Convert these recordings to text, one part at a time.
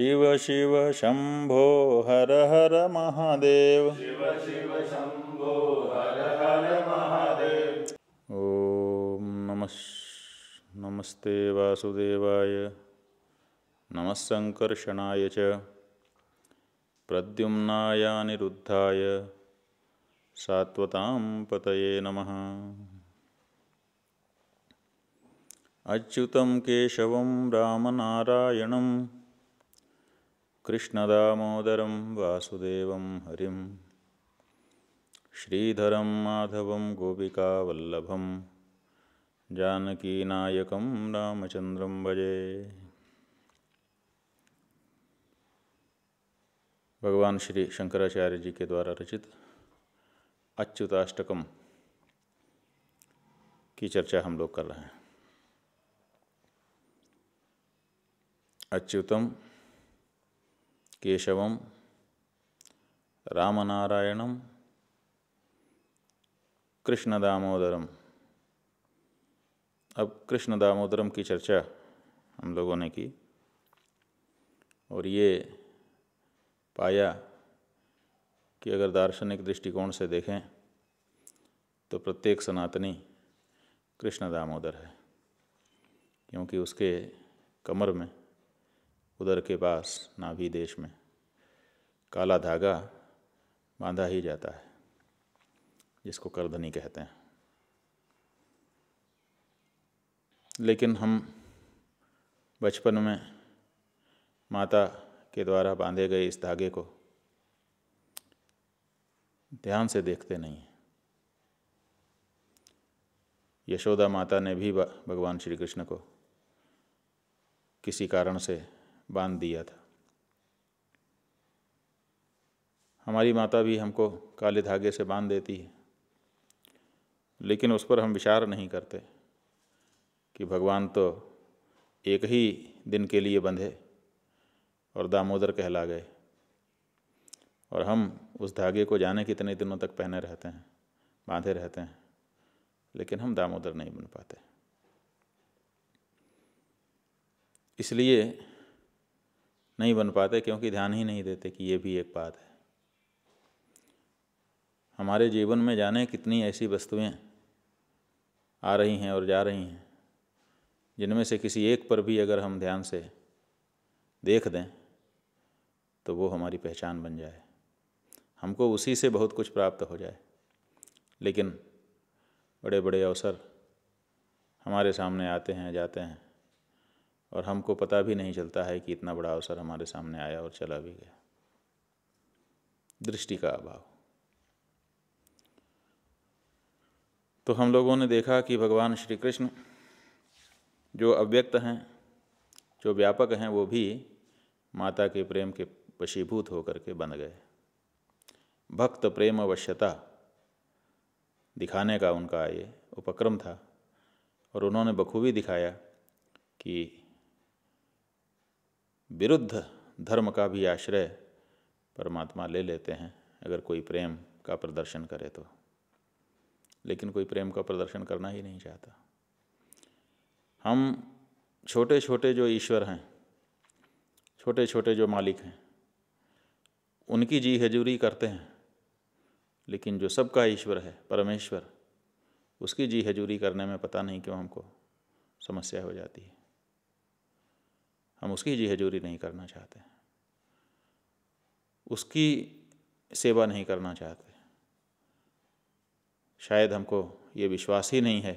शिव शम्भो हर हर महादेव ॐ नमः नमस्ते वासुदेवाय नमःणाय च प्रद्युम्नायानिरुद्धाय सात्वतां पतये नमः अच्युतं केशवं रामनारायणम् कृष्णदामोदरं वासुदेवं हरिं श्रीधरं माधवं गोपिकावल्लभं जानकीनायकं रामचंद्र भजे भगवान श्री शंकराचार्य जी के द्वारा रचित अच्युताष्टकम की चर्चा हम लोग कर रहे हैं अच्युतम केशवम रामनारायण कृष्ण दामोदरम अब कृष्ण दामोदरम की चर्चा हम लोगों ने की और ये पाया कि अगर दार्शनिक दृष्टिकोण से देखें तो प्रत्येक सनातनी कृष्ण दामोदर है क्योंकि उसके कमर में उधर के पास नाभि देश में काला धागा बांधा ही जाता है जिसको करधनी कहते हैं लेकिन हम बचपन में माता के द्वारा बांधे गए इस धागे को ध्यान से देखते नहीं यशोदा माता ने भी भगवान श्री कृष्ण को किसी कारण से बांध दिया था हमारी माता भी हमको काले धागे से बांध देती है लेकिन उस पर हम विचार नहीं करते कि भगवान तो एक ही दिन के लिए बंधे और दामोदर कहला गए और हम उस धागे को जाने कितने दिनों तक पहने रहते हैं बांधे रहते हैं लेकिन हम दामोदर नहीं बन पाते इसलिए नहीं बन पाते क्योंकि ध्यान ही नहीं देते कि ये भी एक बात है हमारे जीवन में जाने कितनी ऐसी वस्तुएं आ रही हैं और जा रही हैं जिनमें से किसी एक पर भी अगर हम ध्यान से देख दें तो वो हमारी पहचान बन जाए हमको उसी से बहुत कुछ प्राप्त हो जाए लेकिन बड़े बड़े अवसर हमारे सामने आते हैं जाते हैं और हमको पता भी नहीं चलता है कि इतना बड़ा अवसर हमारे सामने आया और चला भी गया दृष्टि का अभाव तो हम लोगों ने देखा कि भगवान श्री कृष्ण जो अव्यक्त हैं जो व्यापक हैं वो भी माता के प्रेम के वशीभूत होकर के बन गए भक्त प्रेम अवश्यता दिखाने का उनका ये उपक्रम था और उन्होंने बखूबी दिखाया कि विरुद्ध धर्म का भी आश्रय परमात्मा ले लेते हैं अगर कोई प्रेम का प्रदर्शन करे तो लेकिन कोई प्रेम का प्रदर्शन करना ही नहीं चाहता हम छोटे छोटे जो ईश्वर हैं छोटे छोटे जो मालिक हैं उनकी जी हजूरी करते हैं लेकिन जो सबका ईश्वर है परमेश्वर उसकी जी हजूरी करने में पता नहीं क्यों हमको समस्या हो जाती है हम उसकी जी हजूरी नहीं करना चाहते उसकी सेवा नहीं करना चाहते शायद हमको ये विश्वास ही नहीं है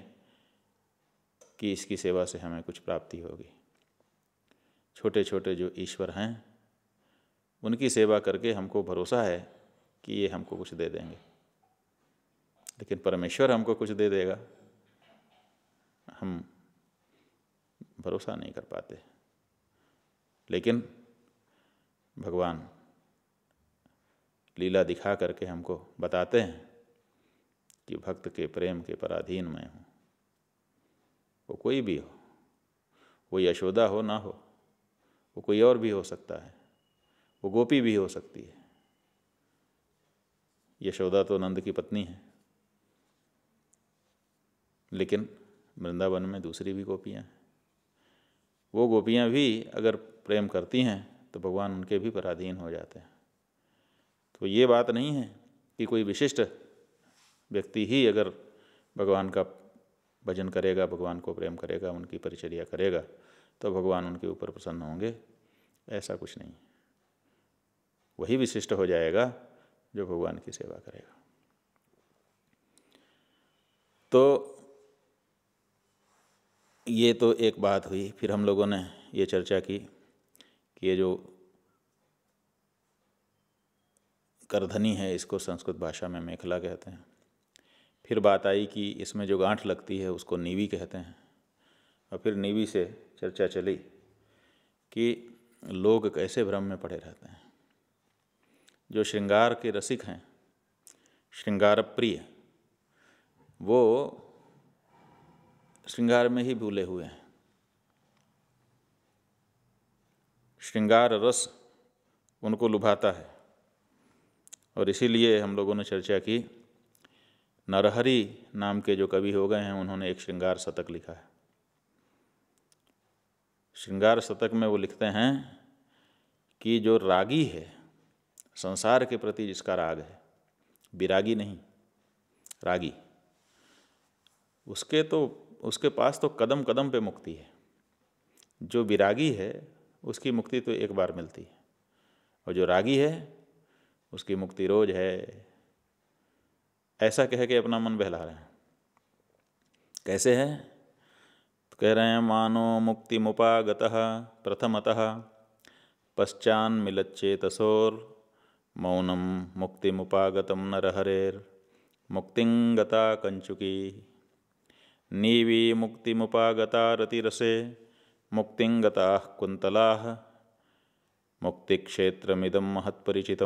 कि इसकी सेवा से हमें कुछ प्राप्ति होगी छोटे छोटे जो ईश्वर हैं उनकी सेवा करके हमको भरोसा है कि ये हमको कुछ दे देंगे लेकिन परमेश्वर हमको कुछ दे देगा हम भरोसा नहीं कर पाते लेकिन भगवान लीला दिखा करके हमको बताते हैं कि भक्त के प्रेम के पराधीन मैं हूँ वो कोई भी हो वो यशोदा हो ना हो वो कोई और भी हो सकता है वो गोपी भी हो सकती है यशोदा तो नंद की पत्नी है लेकिन वृंदावन में दूसरी भी गोपियाँ हैं वो गोपियाँ भी अगर प्रेम करती हैं तो भगवान उनके भी पराधीन हो जाते हैं तो ये बात नहीं है कि कोई विशिष्ट व्यक्ति ही अगर भगवान का भजन करेगा भगवान को प्रेम करेगा उनकी परिचर्या करेगा तो भगवान उनके ऊपर प्रसन्न होंगे ऐसा कुछ नहीं वही विशिष्ट हो जाएगा जो भगवान की सेवा करेगा तो ये तो एक बात हुई फिर हम लोगों ने ये चर्चा की कि ये जो करधनी है इसको संस्कृत भाषा में मेखला कहते हैं फिर बात आई कि इसमें जो गांठ लगती है उसको नीवी कहते हैं और फिर नीवी से चर्चा चली कि लोग कैसे भ्रम में पड़े रहते हैं जो श्रृंगार के रसिक हैं श्रृंगार प्रिय वो श्रृंगार में ही भूले हुए हैं श्रृंगार रस उनको लुभाता है और इसीलिए हम लोगों ने चर्चा की नरहरि नाम के जो कवि हो गए हैं उन्होंने एक श्रृंगार शतक लिखा है श्रृंगार शतक में वो लिखते हैं कि जो रागी है संसार के प्रति जिसका राग है विरागी नहीं रागी उसके तो उसके पास तो कदम कदम पे मुक्ति है जो विरागी है उसकी मुक्ति तो एक बार मिलती है और जो रागी है उसकी मुक्ति रोज है ऐसा कह के अपना मन बहला रहे हैं कैसे है तो कह रहे हैं मानो मुक्ति मुपागत प्रथमतः पश्चान मिलच्चे तसोर मौनम मुक्ति मुपागतम नरहरेर मुक्तिंगता कंचुकी नीवी मुक्ति मुपागता रतिरसे मुक्तिंगता कुंतला मुक्ति मिदम महत्परिचित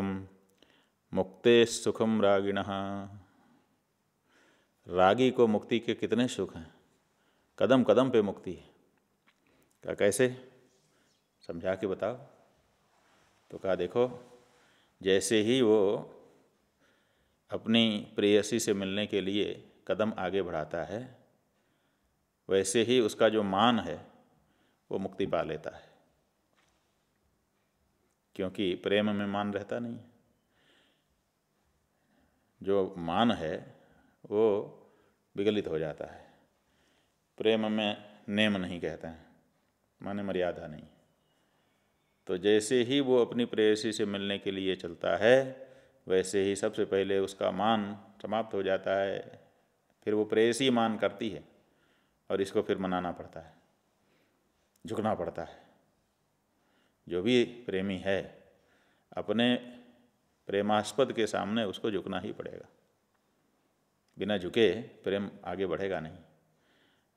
मुक्ते सुखम रागिण रागी को मुक्ति के कितने सुख हैं कदम कदम पे मुक्ति है क्या कैसे समझा के बताओ तो कहा देखो जैसे ही वो अपनी प्रेयसी से मिलने के लिए कदम आगे बढ़ाता है वैसे ही उसका जो मान है वो मुक्ति पा लेता है क्योंकि प्रेम में मान रहता नहीं जो मान है वो विगलित हो जाता है प्रेम में नेम नहीं कहते हैं माने मर्यादा नहीं तो जैसे ही वो अपनी प्रेयसी से मिलने के लिए चलता है वैसे ही सबसे पहले उसका मान समाप्त हो जाता है फिर वो प्रेयसी मान करती है और इसको फिर मनाना पड़ता है झुकना पड़ता है जो भी प्रेमी है अपने प्रेमास्पद के सामने उसको झुकना ही पड़ेगा बिना झुके प्रेम आगे बढ़ेगा नहीं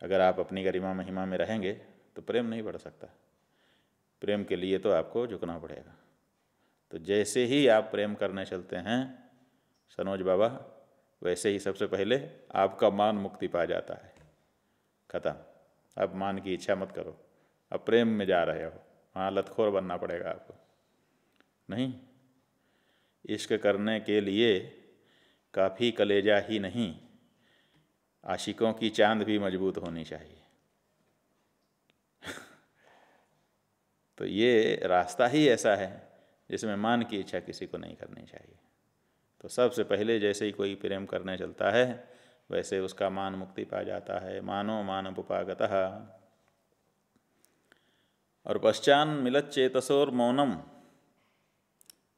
अगर आप अपनी गरिमा महिमा में रहेंगे तो प्रेम नहीं बढ़ सकता प्रेम के लिए तो आपको झुकना पड़ेगा तो जैसे ही आप प्रेम करने चलते हैं सनोज बाबा वैसे ही सबसे पहले आपका मान मुक्ति पा जाता है खत्म अब मान की इच्छा मत करो अब प्रेम में जा रहे हो वहाँ लतखोर बनना पड़ेगा आपको नहीं इश्क करने के लिए काफ़ी कलेजा ही नहीं आशिकों की चांद भी मजबूत होनी चाहिए तो ये रास्ता ही ऐसा है जिसमें मान की इच्छा किसी को नहीं करनी चाहिए तो सबसे पहले जैसे ही कोई प्रेम करने चलता है वैसे उसका मान मुक्ति पा जाता है मानो मान उपागत और पश्चान मिलत चेतसोर मौनम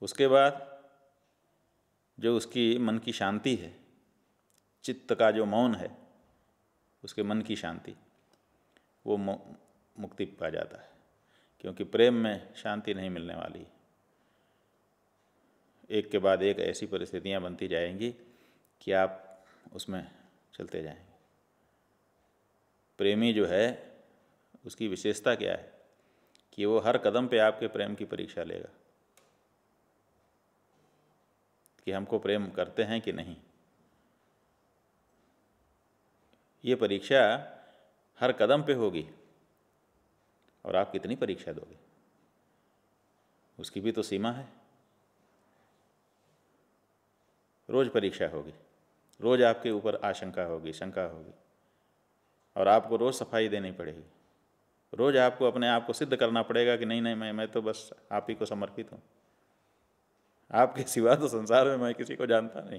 उसके बाद जो उसकी मन की शांति है चित्त का जो मौन है उसके मन की शांति वो मुक्ति पा जाता है क्योंकि प्रेम में शांति नहीं मिलने वाली एक के बाद एक ऐसी परिस्थितियां बनती जाएंगी कि आप उसमें चलते जाएंगे प्रेमी जो है उसकी विशेषता क्या है कि वो हर कदम पे आपके प्रेम की परीक्षा लेगा कि हमको प्रेम करते हैं कि नहीं ये परीक्षा हर कदम पे होगी और आप कितनी परीक्षा दोगे उसकी भी तो सीमा है रोज परीक्षा होगी रोज आपके ऊपर आशंका होगी शंका होगी और आपको रोज सफाई देनी पड़ेगी रोज़ आपको अपने आप को सिद्ध करना पड़ेगा कि नहीं नहीं मैं मैं तो बस आप ही को समर्पित हूँ आपके सिवा तो संसार में मैं किसी को जानता नहीं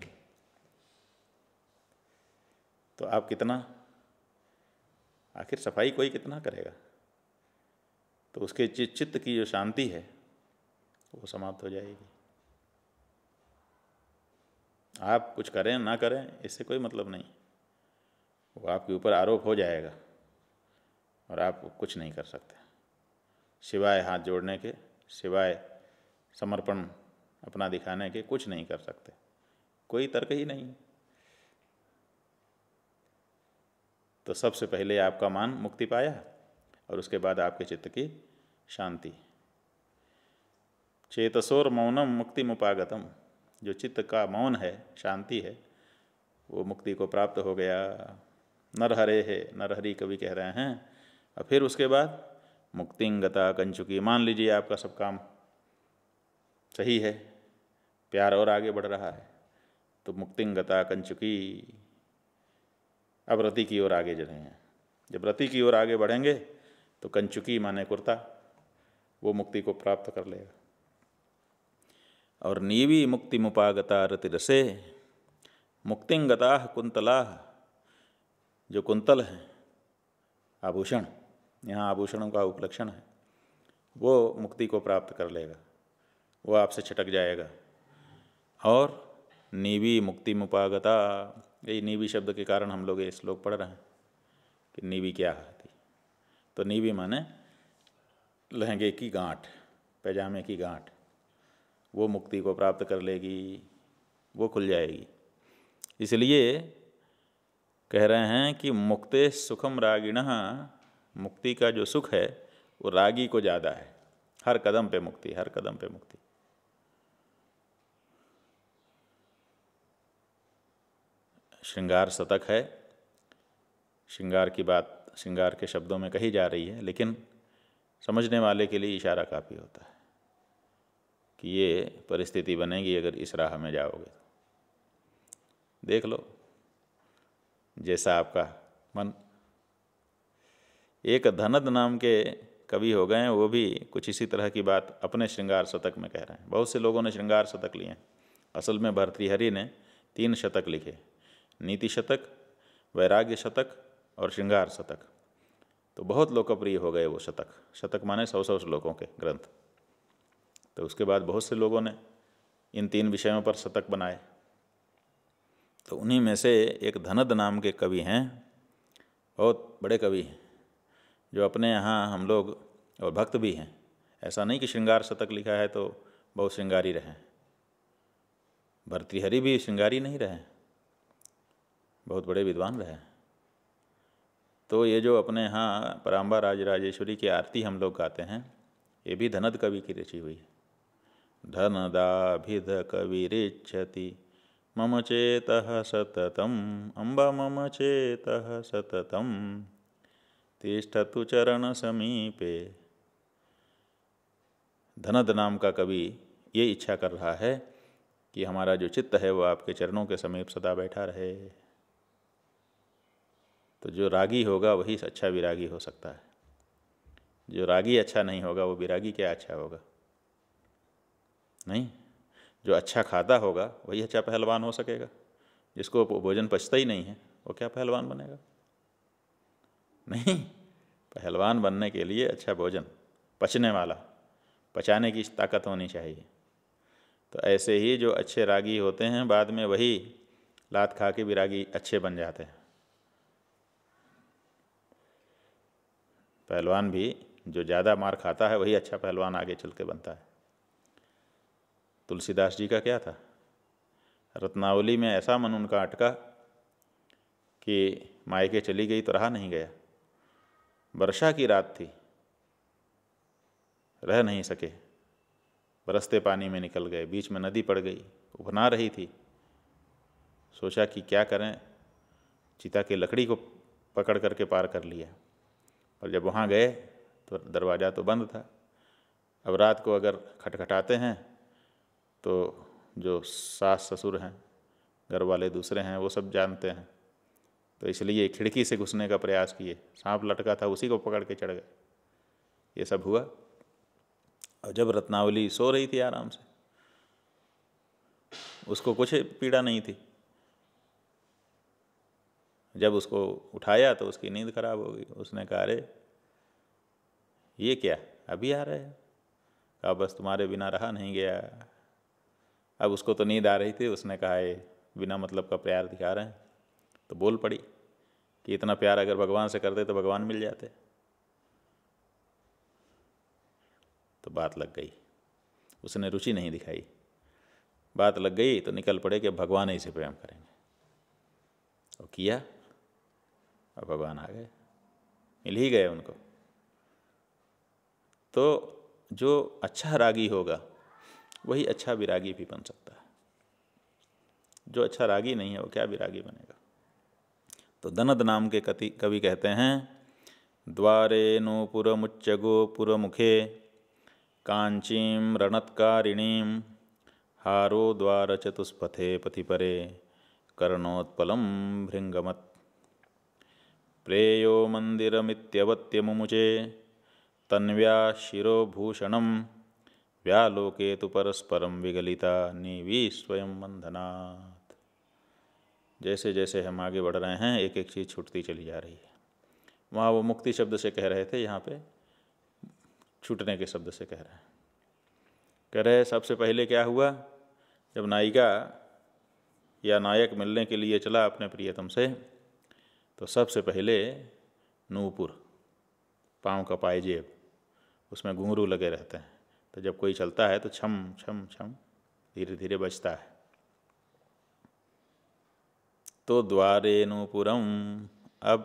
तो आप कितना आखिर सफाई कोई कितना करेगा तो उसके चित्त की जो शांति है वो समाप्त हो जाएगी आप कुछ करें ना करें इससे कोई मतलब नहीं वो आपके ऊपर आरोप हो जाएगा और आप कुछ नहीं कर सकते सिवाय हाथ जोड़ने के सिवाय समर्पण अपना दिखाने के कुछ नहीं कर सकते कोई तर्क ही नहीं तो सबसे पहले आपका मान मुक्ति पाया और उसके बाद आपके चित्त की शांति चेतसोर मौनम मुक्ति मुपागतम जो चित्त का मौन है शांति है वो मुक्ति को प्राप्त हो गया नरहरे है नरहरी कवि कह रहे हैं और फिर उसके बाद मुक्तिंगता कंचुकी मान लीजिए आपका सब काम सही है प्यार और आगे बढ़ रहा है तो मुक्तिंगता कंचुकी अब रति की ओर आगे बढ़े हैं जब रति की ओर आगे बढ़ेंगे तो कंचुकी माने कुर्ता वो मुक्ति को प्राप्त कर लेगा और नीवी मुक्ति मुपागता रति रसे मुक्तिंगता कुंतला जो कुंतल हैं आभूषण यहाँ आभूषणों का उपलक्षण है वो मुक्ति को प्राप्त कर लेगा वो आपसे छिटक जाएगा और नीवी मुक्ति मुपागता ये नीवी शब्द के कारण हम लोग ये श्लोक पढ़ रहे हैं कि नीवी क्या है तो नीवी माने लहंगे की गांठ पैजामे की गांठ वो मुक्ति को प्राप्त कर लेगी वो खुल जाएगी इसलिए कह रहे हैं कि मुक्ते सुखम रागिण मुक्ति का जो सुख है वो रागी को ज़्यादा है हर कदम पे मुक्ति हर कदम पे मुक्ति श्रृंगार शतक है श्रृंगार की बात श्रृंगार के शब्दों में कही जा रही है लेकिन समझने वाले के लिए इशारा काफ़ी होता है कि ये परिस्थिति बनेगी अगर इस राह में जाओगे तो देख लो जैसा आपका मन एक धनद नाम के कवि हो गए हैं वो भी कुछ इसी तरह की बात अपने श्रृंगार शतक में कह रहे हैं बहुत से लोगों ने श्रृंगार शतक लिए हैं असल में भरतृहरि ने तीन शतक लिखे नीति शतक वैराग्य शतक और श्रृंगार शतक तो बहुत लोकप्रिय हो गए वो शतक शतक माने सौ सौ श्लोकों के ग्रंथ तो उसके बाद बहुत से लोगों ने इन तीन विषयों पर शतक बनाए तो उन्हीं में से एक धनद नाम के कवि हैं बहुत बड़े कवि हैं जो अपने यहाँ हम लोग और भक्त भी हैं ऐसा नहीं कि श्रृंगार शतक लिखा है तो बहुत श्रृंगारी रहे भर्तृहरि भी श्रृंगारी नहीं रहे बहुत बड़े विद्वान रहे तो ये जो अपने यहाँ पराम्बा राज राजेश्वरी की आरती हम लोग गाते हैं ये भी धनद कवि की रची हुई है धनदाभिध कविरिच्छति मम चेत सततम अम्बा मम चेत सततम तिष्ठतु चरण समीपे धनद नाम का कवि ये इच्छा कर रहा है कि हमारा जो चित्त है वो आपके चरणों के समीप सदा बैठा रहे तो जो रागी होगा वही अच्छा विरागी हो सकता है जो रागी अच्छा नहीं होगा वो विरागी क्या अच्छा होगा नहीं जो अच्छा खाता होगा वही अच्छा पहलवान हो सकेगा जिसको भोजन पचता ही नहीं है वो क्या पहलवान बनेगा नहीं पहलवान बनने के लिए अच्छा भोजन पचने वाला पचाने की ताकत होनी चाहिए तो ऐसे ही जो अच्छे रागी होते हैं बाद में वही लात खा के भी रागी अच्छे बन जाते हैं पहलवान भी जो ज़्यादा मार खाता है वही अच्छा पहलवान आगे चल के बनता है तुलसीदास जी का क्या था रत्नावली में ऐसा मन उनका अटका कि मायके चली गई तो रहा नहीं गया वर्षा की रात थी रह नहीं सके बरसते पानी में निकल गए बीच में नदी पड़ गई उभना रही थी सोचा कि क्या करें चिता की लकड़ी को पकड़ करके पार कर लिया और जब वहाँ गए तो दरवाज़ा तो बंद था अब रात को अगर खटखटाते हैं तो जो सास ससुर हैं घर वाले दूसरे हैं वो सब जानते हैं तो इसलिए खिड़की से घुसने का प्रयास किए सांप लटका था उसी को पकड़ के चढ़ गए ये सब हुआ और जब रत्नावली सो रही थी आराम से उसको कुछ पीड़ा नहीं थी जब उसको उठाया तो उसकी नींद खराब हो गई उसने कहा अरे ये क्या अभी आ रहे कहा बस तुम्हारे बिना रहा नहीं गया अब उसको तो नींद आ रही थी उसने कहा ये बिना मतलब का प्यार दिखा रहे हैं तो बोल पड़ी कि इतना प्यार अगर भगवान से करते तो भगवान मिल जाते तो बात लग गई उसने रुचि नहीं दिखाई बात लग गई तो निकल पड़े कि भगवान ही से प्रेम करेंगे और किया और भगवान आ गए मिल ही गए उनको तो जो अच्छा रागी होगा वही अच्छा विरागी भी बन सकता है जो अच्छा रागी नहीं है वो क्या विरागी बनेगा तो दनद नाम के कति कवि कहते हैं द्वारे नूपुर गोपुर मुखे कांचीम रणत्कारिणी हारो द्वार चतुष्पथे परे कर्णोत्पलं भृंगमत प्रेयो मुमुचे तन्व्या भूषण व्यालोके तो परस्परम विगलिता नीवी स्वयं वंदना जैसे जैसे हम आगे बढ़ रहे हैं एक एक चीज़ छूटती चली जा रही है वहाँ वो मुक्ति शब्द से कह रहे थे यहाँ पे छूटने के शब्द से कह रहे हैं कह रहे सबसे पहले क्या हुआ जब नायिका या नायक मिलने के लिए चला अपने प्रियतम से तो सबसे पहले नूपुर पाँव का पायजेब उसमें घुंघरू लगे रहते हैं तो जब कोई चलता है तो छम छम छम धीरे धीरे बचता है तो द्वारे द्वारेनुपुरम अब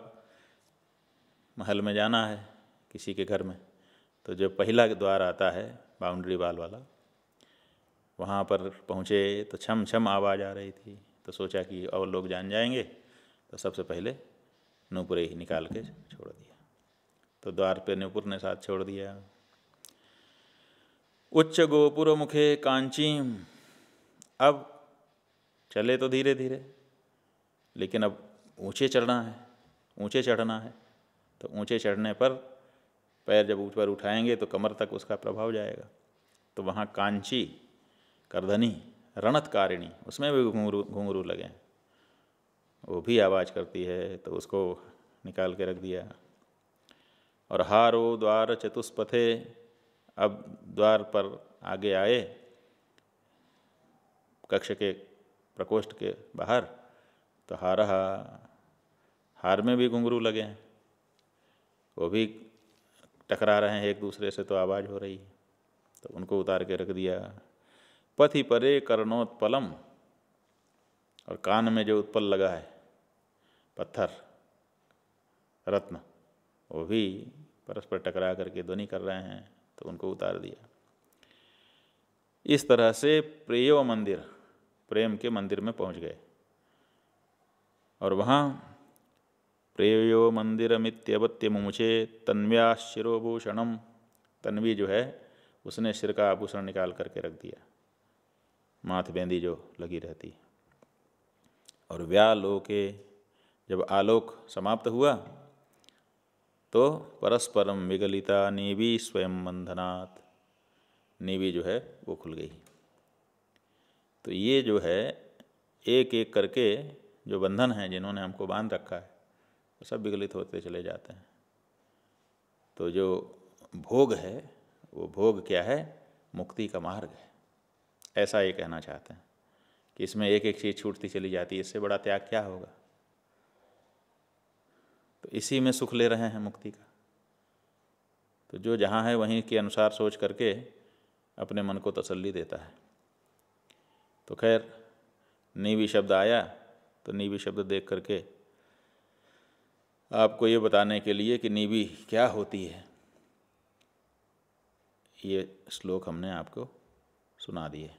महल में जाना है किसी के घर में तो जब पहला द्वार आता है बाउंड्री वाल वाला वहाँ पर पहुँचे तो छम छम आवाज़ आ रही थी तो सोचा कि और लोग जान जाएंगे तो सबसे पहले नूपुरे ही निकाल के छोड़ दिया तो द्वार पे नूपुर ने साथ छोड़ दिया उच्च गोपुर मुखे कांचीम अब चले तो धीरे धीरे लेकिन अब ऊंचे चढ़ना है ऊंचे चढ़ना है तो ऊंचे चढ़ने पर पैर जब ऊपर उठाएंगे तो कमर तक उसका प्रभाव जाएगा तो वहाँ कांची करधनी रणतकारिणी उसमें भी घुंगरू घुंगरू लगे वो भी आवाज़ करती है तो उसको निकाल के रख दिया और हारो द्वार चतुष्पथे अब द्वार पर आगे आए कक्ष के प्रकोष्ठ के बाहर तो हार हार में भी घुंगरू लगे हैं वो भी टकरा रहे हैं एक दूसरे से तो आवाज़ हो रही है तो उनको उतार के रख दिया पथि परे कर्णोत्पलम और कान में जो उत्पल लगा है पत्थर रत्न वो भी परस्पर टकरा करके ध्वनि कर रहे हैं तो उनको उतार दिया इस तरह से प्रेय मंदिर प्रेम के मंदिर में पहुंच गए और वहाँ प्रेयो मंदिर मित्यवत्य मुझे तन्व्या शिरोभूषणम तन्वी जो है उसने सिर का आभूषण निकाल करके रख दिया माथ बेंदी जो लगी रहती और व्यालोके जब आलोक समाप्त हुआ तो परस्परम विगलिता नीवी स्वयं बंधनात् नीवी जो है वो खुल गई तो ये जो है एक एक करके जो बंधन हैं जिन्होंने हमको बांध रखा है वो सब विगलित होते चले जाते हैं तो जो भोग है वो भोग क्या है मुक्ति का मार्ग है ऐसा ये कहना चाहते हैं कि इसमें एक एक चीज़ छूटती चली जाती है इससे बड़ा त्याग क्या होगा तो इसी में सुख ले रहे हैं मुक्ति का तो जो जहाँ है वहीं के अनुसार सोच करके अपने मन को तसल्ली देता है तो खैर नीवी शब्द आया तो नीबी शब्द देख करके आपको ये बताने के लिए कि नीबी क्या होती है ये श्लोक हमने आपको सुना दिए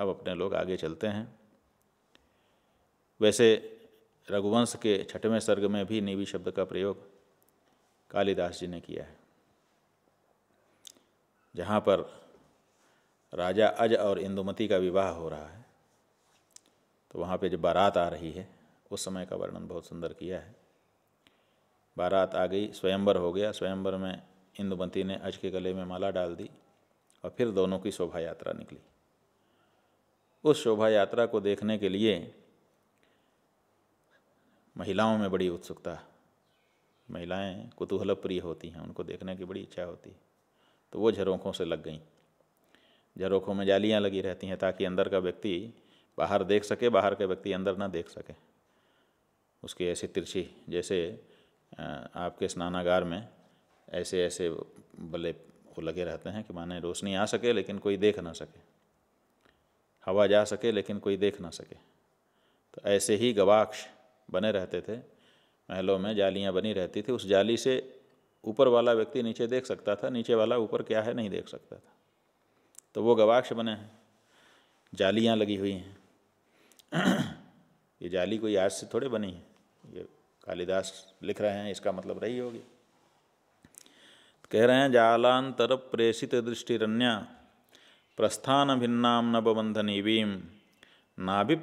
अब अपने लोग आगे चलते हैं वैसे रघुवंश के छठवें सर्ग में भी नीवी शब्द का प्रयोग कालिदास जी ने किया है जहाँ पर राजा अज और इंदुमती का विवाह हो रहा है तो वहाँ पे जब बारात आ रही है उस समय का वर्णन बहुत सुंदर किया है बारात आ गई स्वयंवर हो गया स्वयंवर में इंदुमती ने अज के गले में माला डाल दी और फिर दोनों की शोभा यात्रा निकली उस शोभा यात्रा को देखने के लिए महिलाओं में बड़ी उत्सुकता महिलाएं कुतूहल प्रिय होती हैं उनको देखने की बड़ी इच्छा होती है तो वो झरोखों से लग गई झरोखों में जालियां लगी रहती हैं ताकि अंदर का व्यक्ति बाहर देख सके बाहर के व्यक्ति अंदर ना देख सके उसकी ऐसी तिरछी जैसे आपके स्नानागार में ऐसे ऐसे बल्ले वो लगे रहते हैं कि माने रोशनी आ सके लेकिन कोई देख ना सके हवा जा सके लेकिन कोई देख ना सके तो ऐसे ही गवाक्ष बने रहते थे महलों में जालियां बनी रहती थी उस जाली से ऊपर वाला व्यक्ति नीचे देख सकता था नीचे वाला ऊपर क्या है नहीं देख सकता था तो वो गवाक्ष बने हैं जालियाँ लगी हुई हैं ये जाली कोई आज से थोड़े बनी है ये कालिदास लिख रहे हैं इसका मतलब रही होगी कह रहे हैं जालांतर प्रेषित दृष्टि रन्या प्रस्थान भिन्नाम नवबंधनीवीम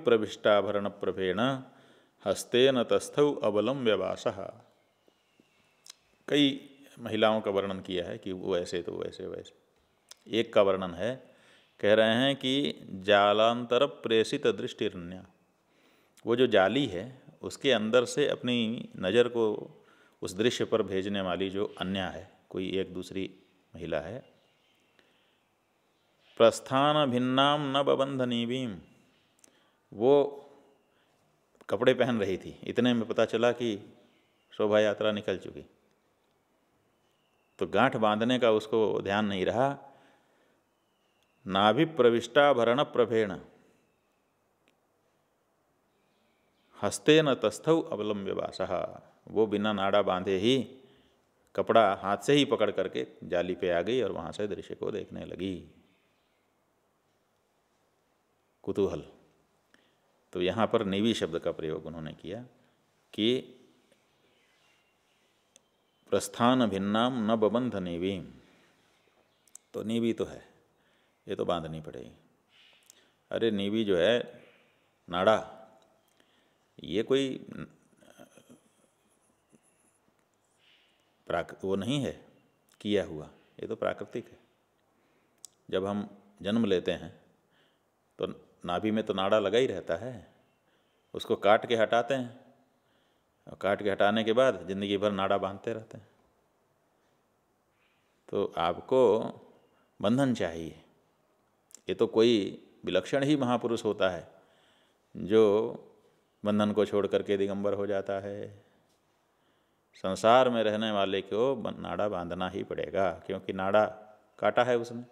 प्रविष्टाभरण प्रभेण हस्ते न तस्थ अबलम व्यवास कई महिलाओं का वर्णन किया है कि वो ऐसे तो वैसे वैसे एक का वर्णन है कह रहे हैं कि जालांतर प्रेषित दृष्टिरण्य वो जो जाली है उसके अंदर से अपनी नज़र को उस दृश्य पर भेजने वाली जो अन्या है कोई एक दूसरी महिला है प्रस्थान भिन्नाम न भीम वो कपड़े पहन रही थी इतने में पता चला कि शोभा यात्रा निकल चुकी तो गांठ बांधने का उसको ध्यान नहीं रहा नाभि प्रविष्टाभरण प्रभेण हस्तेन तस्थ अवलंब्य वासः वो बिना नाड़ा बांधे ही कपड़ा हाथ से ही पकड़ करके जाली पे आ गई और वहां से दृश्य को देखने लगी कुतूहल तो यहाँ पर नेवी शब्द का प्रयोग उन्होंने किया कि प्रस्थान भिन्नाम न बबंध नेवीम तो नेवी तो है ये तो बांधनी पड़ेगी अरे नीवी जो है नाड़ा ये कोई प्राकृत वो नहीं है किया हुआ ये तो प्राकृतिक है जब हम जन्म लेते हैं तो नाभि में तो नाड़ा लगा ही रहता है उसको काट के हटाते हैं और काट के हटाने के बाद ज़िंदगी भर नाड़ा बांधते रहते हैं तो आपको बंधन चाहिए ये तो कोई विलक्षण ही महापुरुष होता है जो बंधन को छोड़ करके दिगंबर हो जाता है संसार में रहने वाले को नाड़ा बांधना ही पड़ेगा क्योंकि नाड़ा काटा है उसने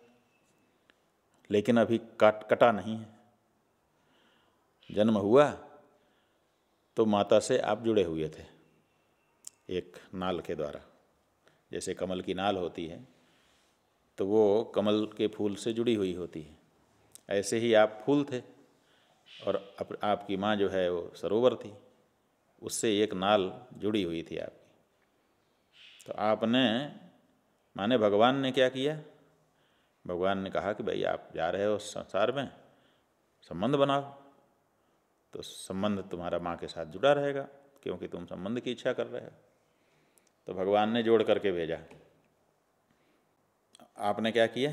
लेकिन अभी काट कटा नहीं है जन्म हुआ तो माता से आप जुड़े हुए थे एक नाल के द्वारा जैसे कमल की नाल होती है तो वो कमल के फूल से जुड़ी हुई होती है ऐसे ही आप फूल थे और अप, आपकी माँ जो है वो सरोवर थी उससे एक नाल जुड़ी हुई थी आपकी तो आपने माने भगवान ने क्या किया भगवान ने कहा कि भाई आप जा रहे हो संसार में संबंध बनाओ तो संबंध तुम्हारा माँ के साथ जुड़ा रहेगा क्योंकि तुम संबंध की इच्छा कर रहे हो तो भगवान ने जोड़ करके भेजा आपने क्या किया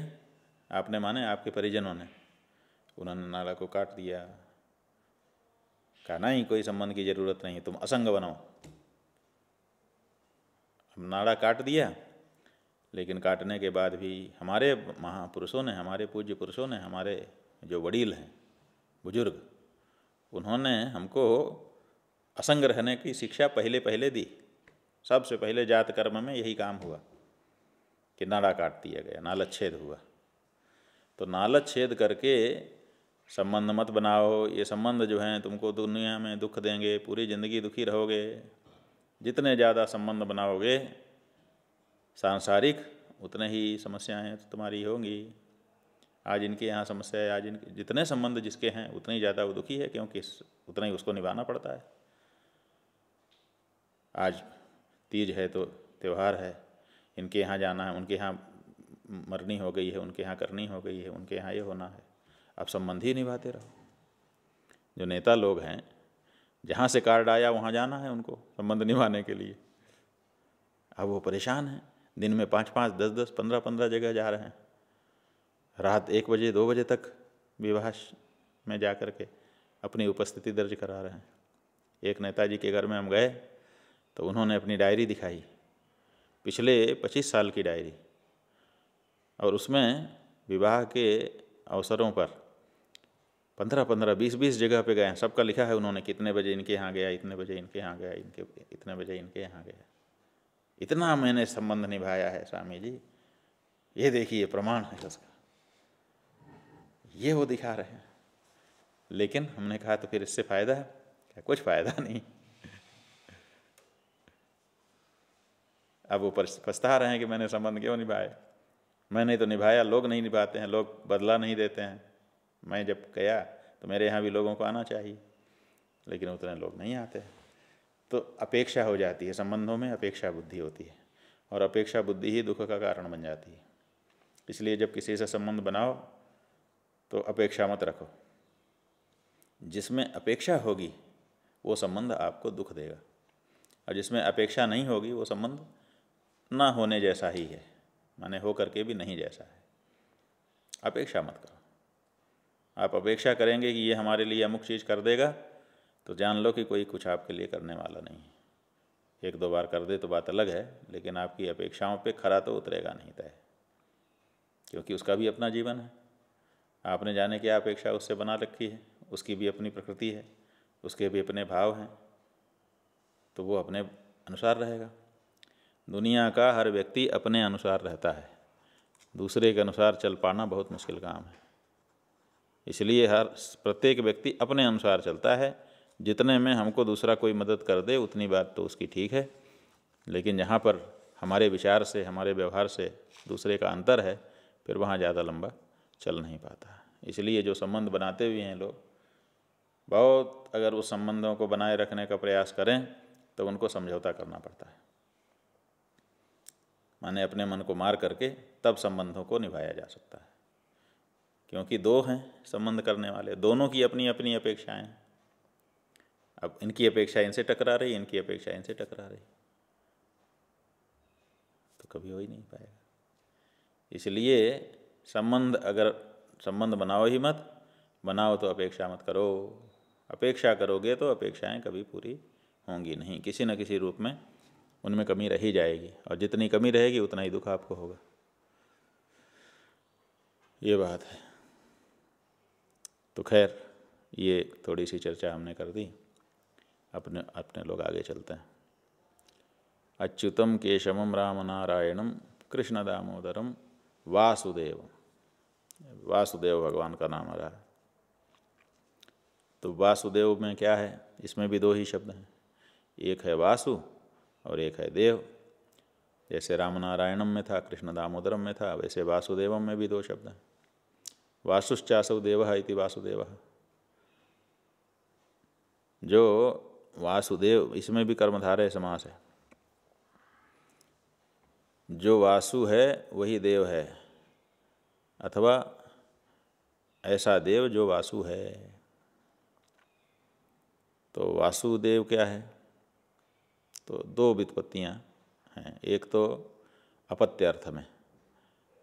आपने माने आपके परिजनों ने उन्होंने नाला को काट दिया कहा नहीं कोई संबंध की जरूरत नहीं तुम असंग बनाओ हम नाड़ा काट दिया लेकिन काटने के बाद भी हमारे महापुरुषों ने हमारे पूज्य पुरुषों ने हमारे जो वडील हैं बुजुर्ग उन्होंने हमको असंग रहने की शिक्षा पहले पहले दी सबसे पहले जात कर्म में यही काम हुआ कि नाड़ा काट दिया गया नाला छेद हुआ तो नाला छेद करके संबंध मत बनाओ ये संबंध जो हैं तुमको दुनिया में दुख देंगे पूरी ज़िंदगी दुखी रहोगे जितने ज़्यादा संबंध बनाओगे सांसारिक उतने ही समस्याएं तो तुम्हारी होंगी आज इनके यहाँ समस्या है आज इनके जितने संबंध जिसके हैं उतने ही ज़्यादा वो दुखी है क्योंकि उतना ही उसको निभाना पड़ता है आज तीज है तो त्यौहार है इनके यहाँ जाना है उनके यहाँ मरनी हो गई है उनके यहाँ करनी हो गई है उनके यहाँ ये होना है आप संबंध ही निभाते रहो जो नेता लोग हैं जहाँ से कार्ड आया वहाँ जाना है उनको संबंध निभाने के लिए अब वो परेशान हैं दिन में पाँच पाँच दस दस पंद्रह पंद्रह जगह जा रहे हैं रात एक बजे दो बजे तक विवाह में जा कर के अपनी उपस्थिति दर्ज करा रहे हैं एक नेताजी के घर में हम गए तो उन्होंने अपनी डायरी दिखाई पिछले पच्चीस साल की डायरी और उसमें विवाह के अवसरों पर पंद्रह पंद्रह बीस बीस जगह पे गए हैं सबका लिखा है उन्होंने कितने बजे इनके यहाँ गया इतने बजे इनके यहाँ गया इनके इतने बजे इनके यहाँ गया इतना मैंने संबंध निभाया है स्वामी जी ये देखिए प्रमाण है उसका ये वो दिखा रहे हैं लेकिन हमने कहा तो फिर इससे फायदा है क्या कुछ फायदा नहीं अब वो पछता रहे हैं कि मैंने संबंध क्यों निभाए मैंने तो निभाया लोग नहीं निभाते हैं लोग बदला नहीं देते हैं मैं जब गया तो मेरे यहाँ भी लोगों को आना चाहिए लेकिन उतने लोग नहीं आते तो अपेक्षा हो जाती है संबंधों में अपेक्षा बुद्धि होती है और अपेक्षा बुद्धि ही दुख का कारण बन जाती है इसलिए जब किसी से संबंध बनाओ तो अपेक्षा मत रखो जिसमें अपेक्षा होगी वो संबंध आपको दुख देगा और जिसमें अपेक्षा नहीं होगी वो संबंध ना होने जैसा ही है माने हो करके भी नहीं जैसा है अपेक्षा मत करो आप अपेक्षा करेंगे कि ये हमारे लिए अमुक चीज़ कर देगा तो जान लो कि कोई कुछ आपके लिए करने वाला नहीं है एक दो बार कर दे तो बात अलग है लेकिन आपकी अपेक्षाओं पे खरा तो उतरेगा नहीं तय क्योंकि उसका भी अपना जीवन है आपने जाने की अपेक्षा उससे बना रखी है उसकी भी अपनी प्रकृति है उसके भी अपने भाव हैं तो वो अपने अनुसार रहेगा दुनिया का हर व्यक्ति अपने अनुसार रहता है दूसरे के अनुसार चल पाना बहुत मुश्किल काम है इसलिए हर प्रत्येक व्यक्ति अपने अनुसार चलता है जितने में हमको दूसरा कोई मदद कर दे उतनी बात तो उसकी ठीक है लेकिन जहाँ पर हमारे विचार से हमारे व्यवहार से दूसरे का अंतर है फिर वहाँ ज़्यादा लंबा चल नहीं पाता इसलिए जो संबंध बनाते हुए हैं लोग बहुत अगर उस संबंधों को बनाए रखने का प्रयास करें तो उनको समझौता करना पड़ता है माने अपने मन को मार करके तब संबंधों को निभाया जा सकता है क्योंकि दो हैं संबंध करने वाले दोनों की अपनी अपनी अपेक्षाएं अब इनकी अपेक्षा इनसे टकरा रही इनकी अपेक्षा इनसे टकरा रही तो कभी हो ही नहीं पाएगा इसलिए संबंध अगर संबंध बनाओ ही मत बनाओ तो अपेक्षा मत करो अपेक्षा करोगे तो अपेक्षाएं कभी पूरी होंगी नहीं किसी न किसी रूप में उनमें कमी रह ही जाएगी और जितनी कमी रहेगी उतना ही दुख आपको होगा ये बात है तो खैर ये थोड़ी सी चर्चा हमने कर दी अपने अपने लोग आगे चलते हैं अच्युतम केशवम रामनारायणम कृष्ण दामोदरम वासुदेव वासुदेव भगवान का नाम आ रहा है तो वासुदेव में क्या है इसमें भी दो ही शब्द हैं एक है वासु और एक है देव जैसे रामनारायणम में था कृष्ण दामोदरम में था वैसे वासुदेवम में भी दो शब्द हैं वासुश्चासव देव इति वासुदेव जो वासुदेव इसमें भी कर्मधारय समास है जो वासु है वही देव है अथवा ऐसा देव जो वासु है तो वासुदेव क्या है तो दो वित्पत्तियाँ हैं एक तो अपत्य अर्थ में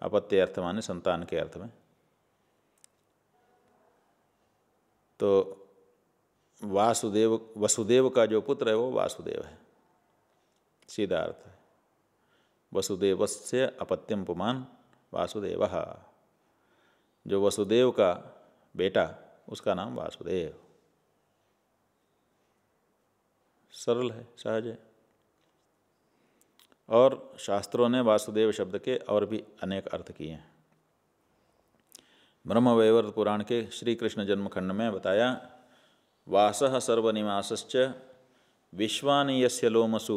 अपत्य अर्थ माने संतान के अर्थ में तो वासुदेव वसुदेव का जो पुत्र है वो वासुदेव है सीधा अर्थ है वसुदेव से अपत्यम पुमान वासुदेव जो वसुदेव का बेटा उसका नाम वासुदेव सरल है सहज है और शास्त्रों ने वासुदेव शब्द के और भी अनेक अर्थ किए हैं ब्रह्म वैवर्त पुराण के श्री कृष्ण जन्मखंड में बताया वास सर्वनिवासश्च विश्वानीयस्य लोमसु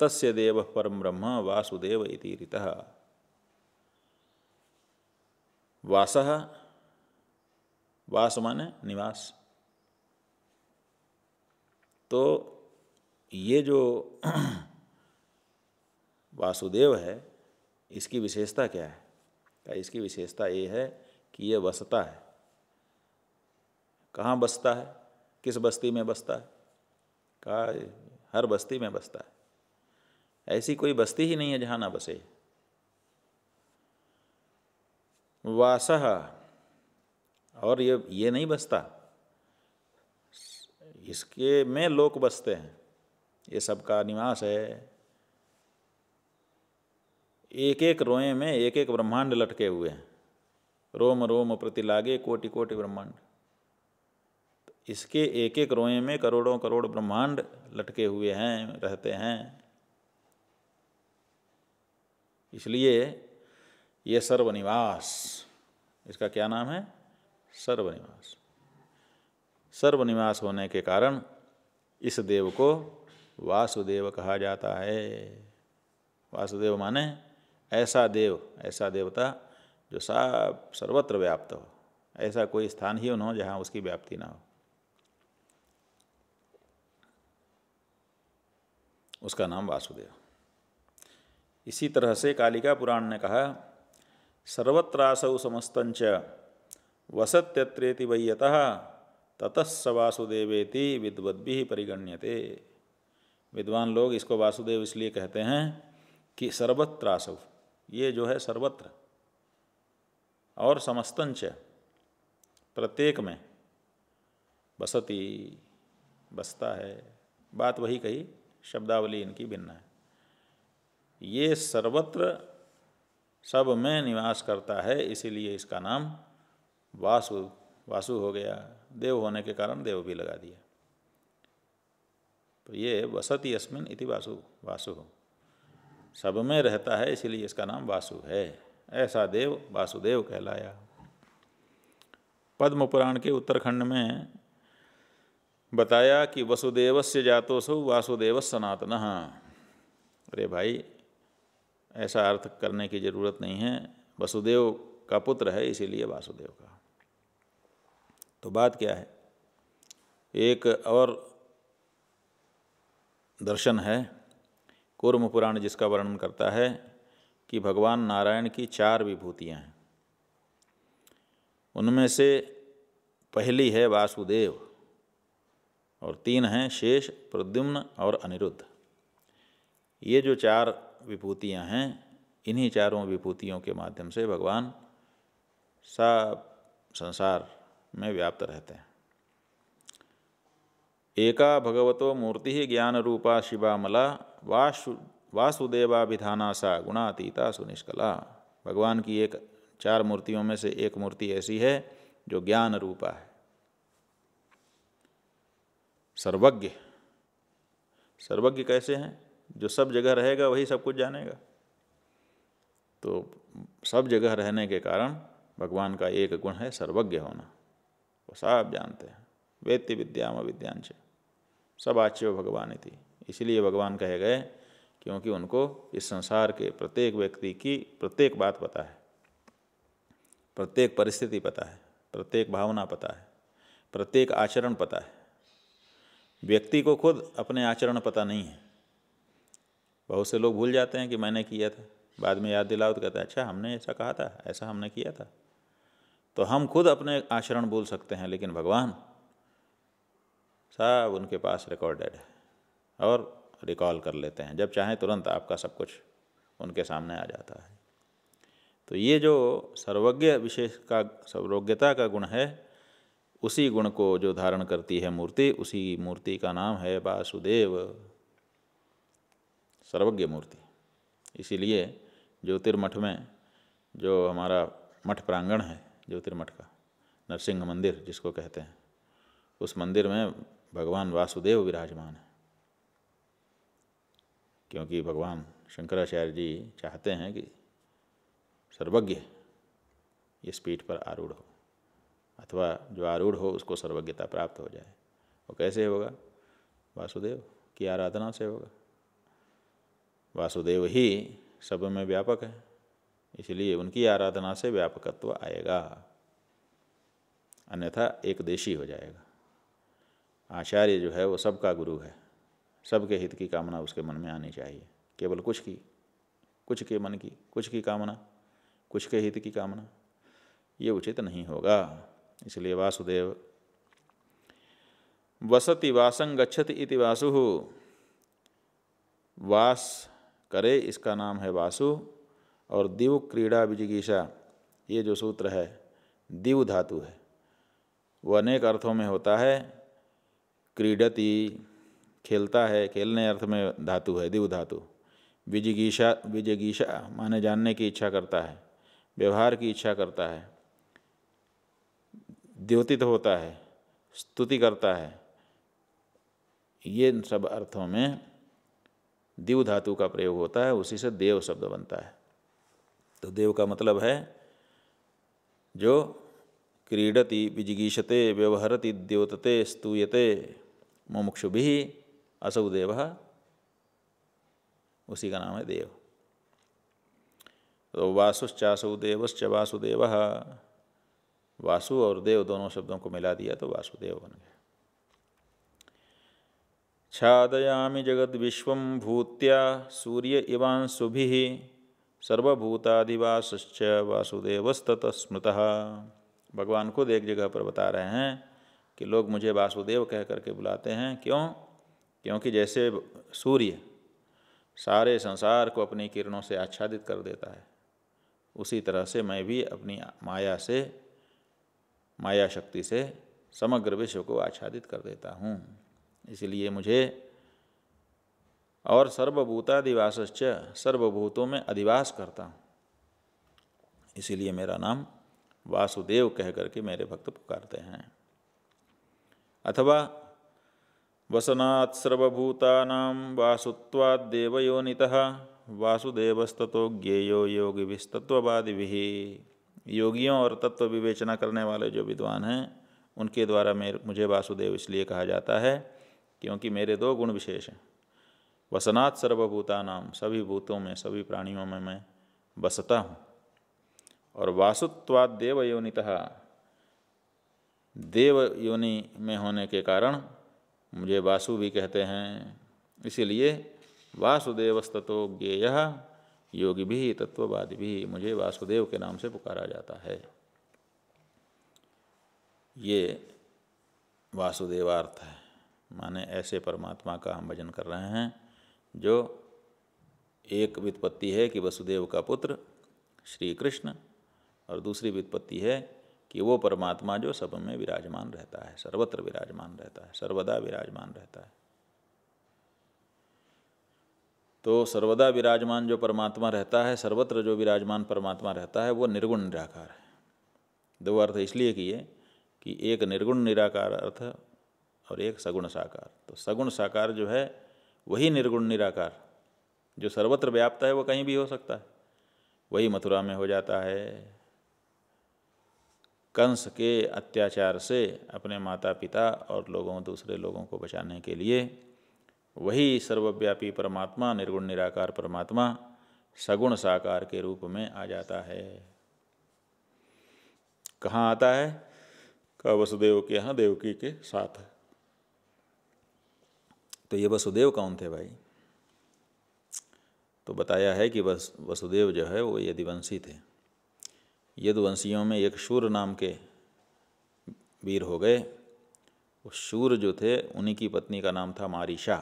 तस्य देव परम ब्रह्म वासुदेव इति ऋतः वास वास माने निवास तो ये जो वासुदेव है इसकी विशेषता क्या है इसकी विशेषता ये है कि ये बसता है कहाँ बसता है किस बस्ती में बसता है कहा हर बस्ती में बसता है ऐसी कोई बस्ती ही नहीं है जहाँ ना बसे वासह और ये ये नहीं बसता इसके में लोग बसते हैं ये सबका निवास है एक एक रोए में एक एक ब्रह्मांड लटके हुए हैं रोम रोम प्रति लागे कोटि कोटि ब्रह्मांड तो इसके एक एक रोए में करोड़ों करोड़ ब्रह्मांड लटके हुए हैं रहते हैं इसलिए ये सर्वनिवास इसका क्या नाम है सर्वनिवास सर्वनिवास होने के कारण इस देव को वासुदेव कहा जाता है वासुदेव माने ऐसा देव ऐसा देवता जो सब सर्वत्र व्याप्त हो ऐसा कोई स्थान ही न हो जहाँ उसकी व्याप्ति ना हो उसका नाम वासुदेव इसी तरह से कालिका पुराण ने कहा सर्वत्रासौ समस्तंच वसत्यत्रेति वैयत ततः स वासुदेवेति विद्वद्भि परिगण्यते विद्वान लोग इसको वासुदेव इसलिए कहते हैं कि सर्वत्रासव ये जो है सर्वत्र और समस्तंच प्रत्येक में बसती बसता है बात वही कही शब्दावली इनकी भिन्न है ये सर्वत्र सब में निवास करता है इसीलिए इसका नाम वासु वासु हो गया देव होने के कारण देव भी लगा दिया तो ये वसति अस्मिन इति वासु वासु सब में रहता है इसीलिए इसका नाम वासु है ऐसा देव वासुदेव कहलाया पद्म पुराण के उत्तरखंड में बताया कि वसुदेव से जातोसो वासुदेव सनातन अरे भाई ऐसा अर्थ करने की जरूरत नहीं है वसुदेव का पुत्र है इसीलिए वासुदेव का तो बात क्या है एक और दर्शन है कूर्म पुराण जिसका वर्णन करता है कि भगवान नारायण की चार विभूतियाँ हैं उनमें से पहली है वासुदेव और तीन हैं शेष प्रद्युम्न और अनिरुद्ध ये जो चार विभूतियाँ हैं इन्हीं चारों विभूतियों के माध्यम से भगवान सा संसार में व्याप्त रहते हैं एका भगवतो मूर्ति ही ज्ञान रूपा शिवामला वाशु वासुदेवाभिधाना सा गुणातीता सुनिष्कला भगवान की एक चार मूर्तियों में से एक मूर्ति ऐसी है जो ज्ञान रूपा है सर्वज्ञ सर्वज्ञ कैसे हैं जो सब जगह रहेगा वही सब कुछ जानेगा तो सब जगह रहने के कारण भगवान का एक गुण है सर्वज्ञ होना वो सब जानते हैं वेत्य विद्याम विद्यांश सब आच्य भगवान थी इसलिए भगवान कहे गए क्योंकि उनको इस संसार के प्रत्येक व्यक्ति की प्रत्येक बात पता है प्रत्येक परिस्थिति पता है प्रत्येक भावना पता है प्रत्येक आचरण पता है व्यक्ति को खुद अपने आचरण पता नहीं है बहुत से लोग भूल जाते हैं कि मैंने किया था बाद में याद दिलाओ तो कहते हैं अच्छा हमने ऐसा कहा था ऐसा हमने किया था तो हम खुद अपने आचरण भूल सकते हैं लेकिन भगवान साहब उनके पास रिकॉर्डेड है और रिकॉल कर लेते हैं जब चाहें तुरंत आपका सब कुछ उनके सामने आ जाता है तो ये जो सर्वज्ञ विशेष का सर्वज्ञता का गुण है उसी गुण को जो धारण करती है मूर्ति उसी मूर्ति का नाम है वासुदेव सर्वज्ञ मूर्ति इसीलिए ज्योतिर्मठ में जो हमारा मठ प्रांगण है ज्योतिर्मठ का नरसिंह मंदिर जिसको कहते हैं उस मंदिर में भगवान वासुदेव विराजमान है क्योंकि भगवान शंकराचार्य जी चाहते हैं कि सर्वज्ञ इस पीठ पर आरूढ़ हो अथवा जो आरूढ़ हो उसको सर्वज्ञता प्राप्त हो जाए वो कैसे होगा वासुदेव की आराधना से होगा वासुदेव ही सब में व्यापक है इसलिए उनकी आराधना से व्यापकत्व आएगा अन्यथा एक देशी हो जाएगा आचार्य जो है वो सबका गुरु है सबके हित की कामना उसके मन में आनी चाहिए केवल कुछ की कुछ के मन की कुछ की कामना कुछ के हित की कामना ये उचित नहीं होगा इसलिए वासुदेव वसति वासं गच्छति इति वासु वास करे इसका नाम है वासु और दिव क्रीड़ा विजिगीषा ये जो सूत्र है दिव धातु है वह अनेक अर्थों में होता है क्रीडति खेलता है खेलने अर्थ में धातु है दिव धातु विजिगीषा विजिगीषा माने जानने की इच्छा करता है व्यवहार की इच्छा करता है द्योतित होता है स्तुति करता है ये सब अर्थों में दिव धातु का प्रयोग होता है उसी से देव शब्द बनता है तो देव का मतलब है जो क्रीडति विजिगीषते व्यवहारती द्योतते स्तूयते मुमुक्षु भी असौ देव उसी का नाम है देव तो वासुश्चासौ देवश्च वासुदेव वासु और देव दोनों शब्दों को मिला दिया तो वासुदेव बन गया छादयामी जगद विश्व भूत्या सूर्य इवांशुभि सर्वभूतादिवासश्च वासुदेवस्तः स्मृत भगवान खुद एक जगह पर बता रहे हैं कि लोग मुझे वासुदेव कह करके बुलाते हैं क्यों क्योंकि जैसे सूर्य सारे संसार को अपनी किरणों से आच्छादित कर देता है उसी तरह से मैं भी अपनी माया से माया शक्ति से समग्र विश्व को आच्छादित कर देता हूँ इसलिए मुझे और सर्वभूताधिवासश्च सर्वभूतों में अधिवास करता हूँ इसीलिए मेरा नाम वासुदेव कह करके मेरे भक्त पुकारते हैं अथवा वसनात् सर्वभूतानां वासुत्वाद्देवयोनितः वासुदेवस्ततो ज्ञेयो भी योगियों और तत्व विवेचना करने वाले जो विद्वान हैं उनके द्वारा मेरे मुझे वासुदेव इसलिए कहा जाता है क्योंकि मेरे दो गुण विशेष हैं वसनात् सर्वभूतानाम सभी भूतों में सभी प्राणियों में मैं बसता हूँ और वासुत्वाद देव योनितः देव योनि में होने के कारण मुझे वासु भी कहते हैं इसीलिए वासुदेवस्ततो ज्ञेय योगी भी तत्ववादी भी मुझे वासुदेव के नाम से पुकारा जाता है ये वासुदेवार्थ है माने ऐसे परमात्मा का हम भजन कर रहे हैं जो एक वित्पत्ति है कि वसुदेव का पुत्र श्री कृष्ण और दूसरी वित्पत्ति है कि वो परमात्मा जो सब में विराजमान रहता है सर्वत्र विराजमान रहता है सर्वदा विराजमान रहता है तो सर्वदा विराजमान जो परमात्मा रहता है सर्वत्र जो विराजमान परमात्मा रहता है वो निर्गुण निराकार है दो अर्थ इसलिए किए कि एक निर्गुण निराकार अर्थ और एक सगुण साकार तो सगुण साकार जो है वही निर्गुण निराकार जो सर्वत्र व्याप्त है वो कहीं भी हो सकता है वही मथुरा में हो जाता है कंस के अत्याचार से अपने माता पिता और लोगों दूसरे लोगों को बचाने के लिए वही सर्वव्यापी परमात्मा निर्गुण निराकार परमात्मा सगुण साकार के रूप में आ जाता है कहाँ आता है का वसुदेव के यहाँ देवकी के साथ तो ये वसुदेव कौन थे भाई तो बताया है कि वसुदेव जो है वो यदिवंशी थे यदुवंशियों में एक शूर नाम के वीर हो गए वो शूर जो थे उन्हीं की पत्नी का नाम था मारिशा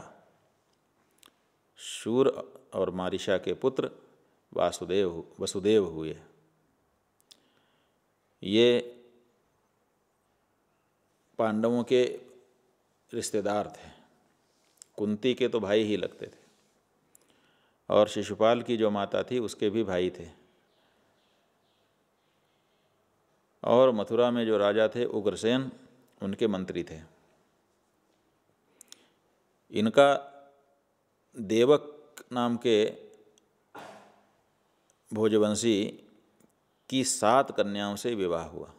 शूर और मारिशा के पुत्र वासुदेव वसुदेव हुए ये पांडवों के रिश्तेदार थे कुंती के तो भाई ही लगते थे और शिशुपाल की जो माता थी उसके भी भाई थे और मथुरा में जो राजा थे उग्रसेन उनके मंत्री थे इनका देवक नाम के भोजवंशी की सात कन्याओं से विवाह हुआ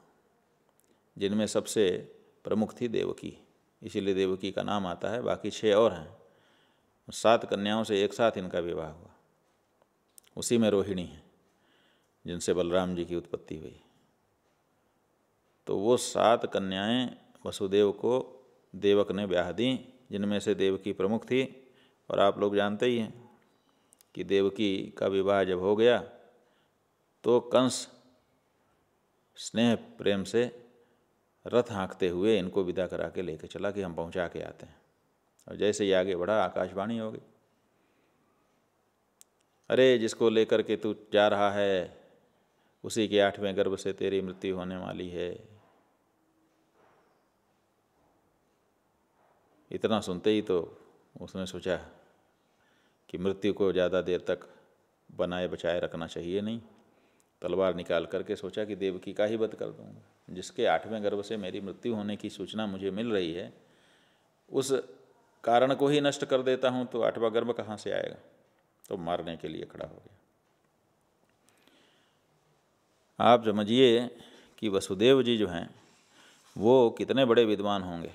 जिनमें सबसे प्रमुख थी देवकी इसीलिए देवकी का नाम आता है बाकी छः और हैं सात कन्याओं से एक साथ इनका विवाह हुआ उसी में रोहिणी है जिनसे बलराम जी की उत्पत्ति हुई तो वो सात कन्याएं वसुदेव को देवक ने ब्याह दी जिनमें से देवकी प्रमुख थी और आप लोग जानते ही हैं कि देवकी का विवाह जब हो गया तो कंस स्नेह प्रेम से रथ हाँकते हुए इनको विदा करा के लेके चला कि हम पहुंचा के आते हैं और जैसे ही आगे बढ़ा आकाशवाणी हो गई अरे जिसको लेकर के तू जा रहा है उसी के आठवें गर्भ से तेरी मृत्यु होने वाली है इतना सुनते ही तो उसने सोचा कि मृत्यु को ज़्यादा देर तक बनाए बचाए रखना चाहिए नहीं तलवार निकाल करके सोचा कि देवकी का ही वध कर दूँगा जिसके आठवें गर्भ से मेरी मृत्यु होने की सूचना मुझे मिल रही है उस कारण को ही नष्ट कर देता हूँ तो आठवां गर्भ कहाँ से आएगा तो मारने के लिए खड़ा हो गया आप समझिए कि वसुदेव जी जो हैं वो कितने बड़े विद्वान होंगे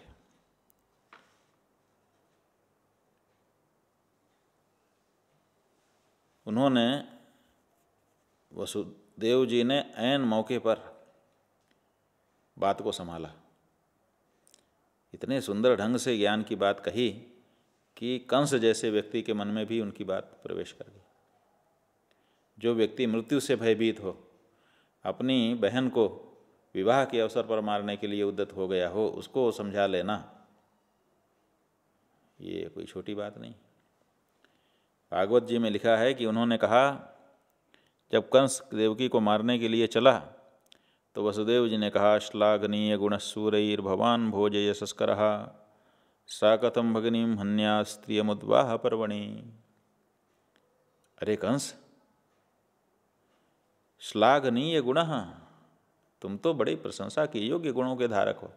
उन्होंने वसुदेव जी ने ऐन मौके पर बात को संभाला इतने सुंदर ढंग से ज्ञान की बात कही कि कंस जैसे व्यक्ति के मन में भी उनकी बात प्रवेश कर गई जो व्यक्ति मृत्यु से भयभीत हो अपनी बहन को विवाह के अवसर पर मारने के लिए उद्दत हो गया हो उसको समझा लेना ये कोई छोटी बात नहीं भागवत जी में लिखा है कि उन्होंने कहा जब कंस देवकी को मारने के लिए चला तो वसुदेव जी ने कहा श्लाघनीय गुण सूरईर भवान भोज सा कथम भगनी हन्या स्त्रिय मुद्वाह पर्वणि अरे कंस श्लाघनीय गुण तुम तो बड़ी प्रशंसा के योग्य गुणों के धारक हो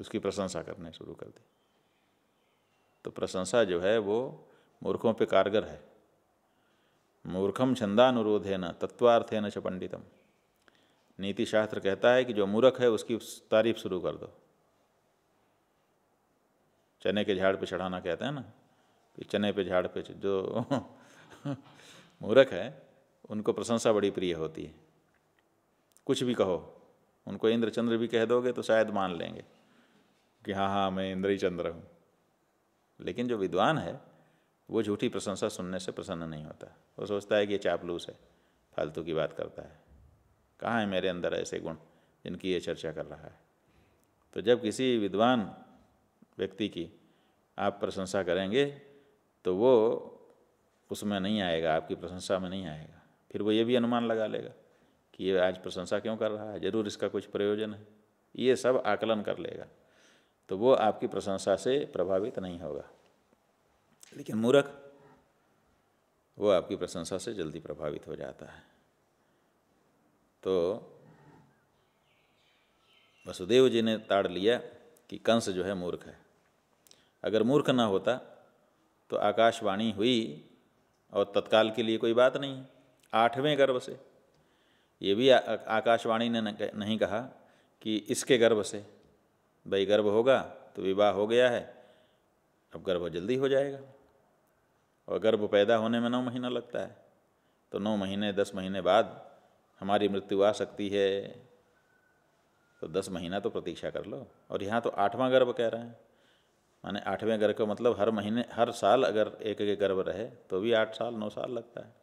उसकी प्रशंसा करने शुरू कर दी तो प्रशंसा जो है वो मूर्खों पे कारगर है मूर्खम छंदानुरोध है न तत्वार्थ है न च पंडितम नीति शास्त्र कहता है कि जो मूर्ख है उसकी तारीफ शुरू कर दो चने के झाड़ पे चढ़ाना कहते हैं ना कि चने पे झाड़ पे जो मूर्ख है उनको प्रशंसा बड़ी प्रिय होती है कुछ भी कहो उनको इंद्रचंद्र भी कह दोगे तो शायद मान लेंगे कि हाँ हाँ मैं इंद्र ही चंद्र हूँ लेकिन जो विद्वान है वो झूठी प्रशंसा सुनने से प्रसन्न नहीं होता वो सोचता है कि ये चापलूस है फालतू की बात करता है कहाँ है मेरे अंदर ऐसे गुण जिनकी ये चर्चा कर रहा है तो जब किसी विद्वान व्यक्ति की आप प्रशंसा करेंगे तो वो उसमें नहीं आएगा आपकी प्रशंसा में नहीं आएगा फिर वो ये भी अनुमान लगा लेगा कि ये आज प्रशंसा क्यों कर रहा है जरूर इसका कुछ प्रयोजन है ये सब आकलन कर लेगा तो वो आपकी प्रशंसा से प्रभावित नहीं होगा लेकिन मूर्ख वो आपकी प्रशंसा से जल्दी प्रभावित हो जाता है तो वसुदेव जी ने ताड़ लिया कि कंस जो है मूर्ख है अगर मूर्ख ना होता तो आकाशवाणी हुई और तत्काल के लिए कोई बात नहीं आठवें गर्भ से ये भी आकाशवाणी ने नहीं कहा कि इसके गर्भ से भाई गर्भ होगा तो विवाह हो गया है अब गर्भ जल्दी हो जाएगा और गर्भ पैदा होने में नौ महीना लगता है तो नौ महीने दस महीने बाद हमारी मृत्यु आ सकती है तो दस महीना तो प्रतीक्षा कर लो और यहाँ तो आठवां गर्भ कह रहे हैं माने आठवें गर्भ का मतलब हर महीने हर साल अगर एक एक गर्भ रहे तो भी आठ साल नौ साल लगता है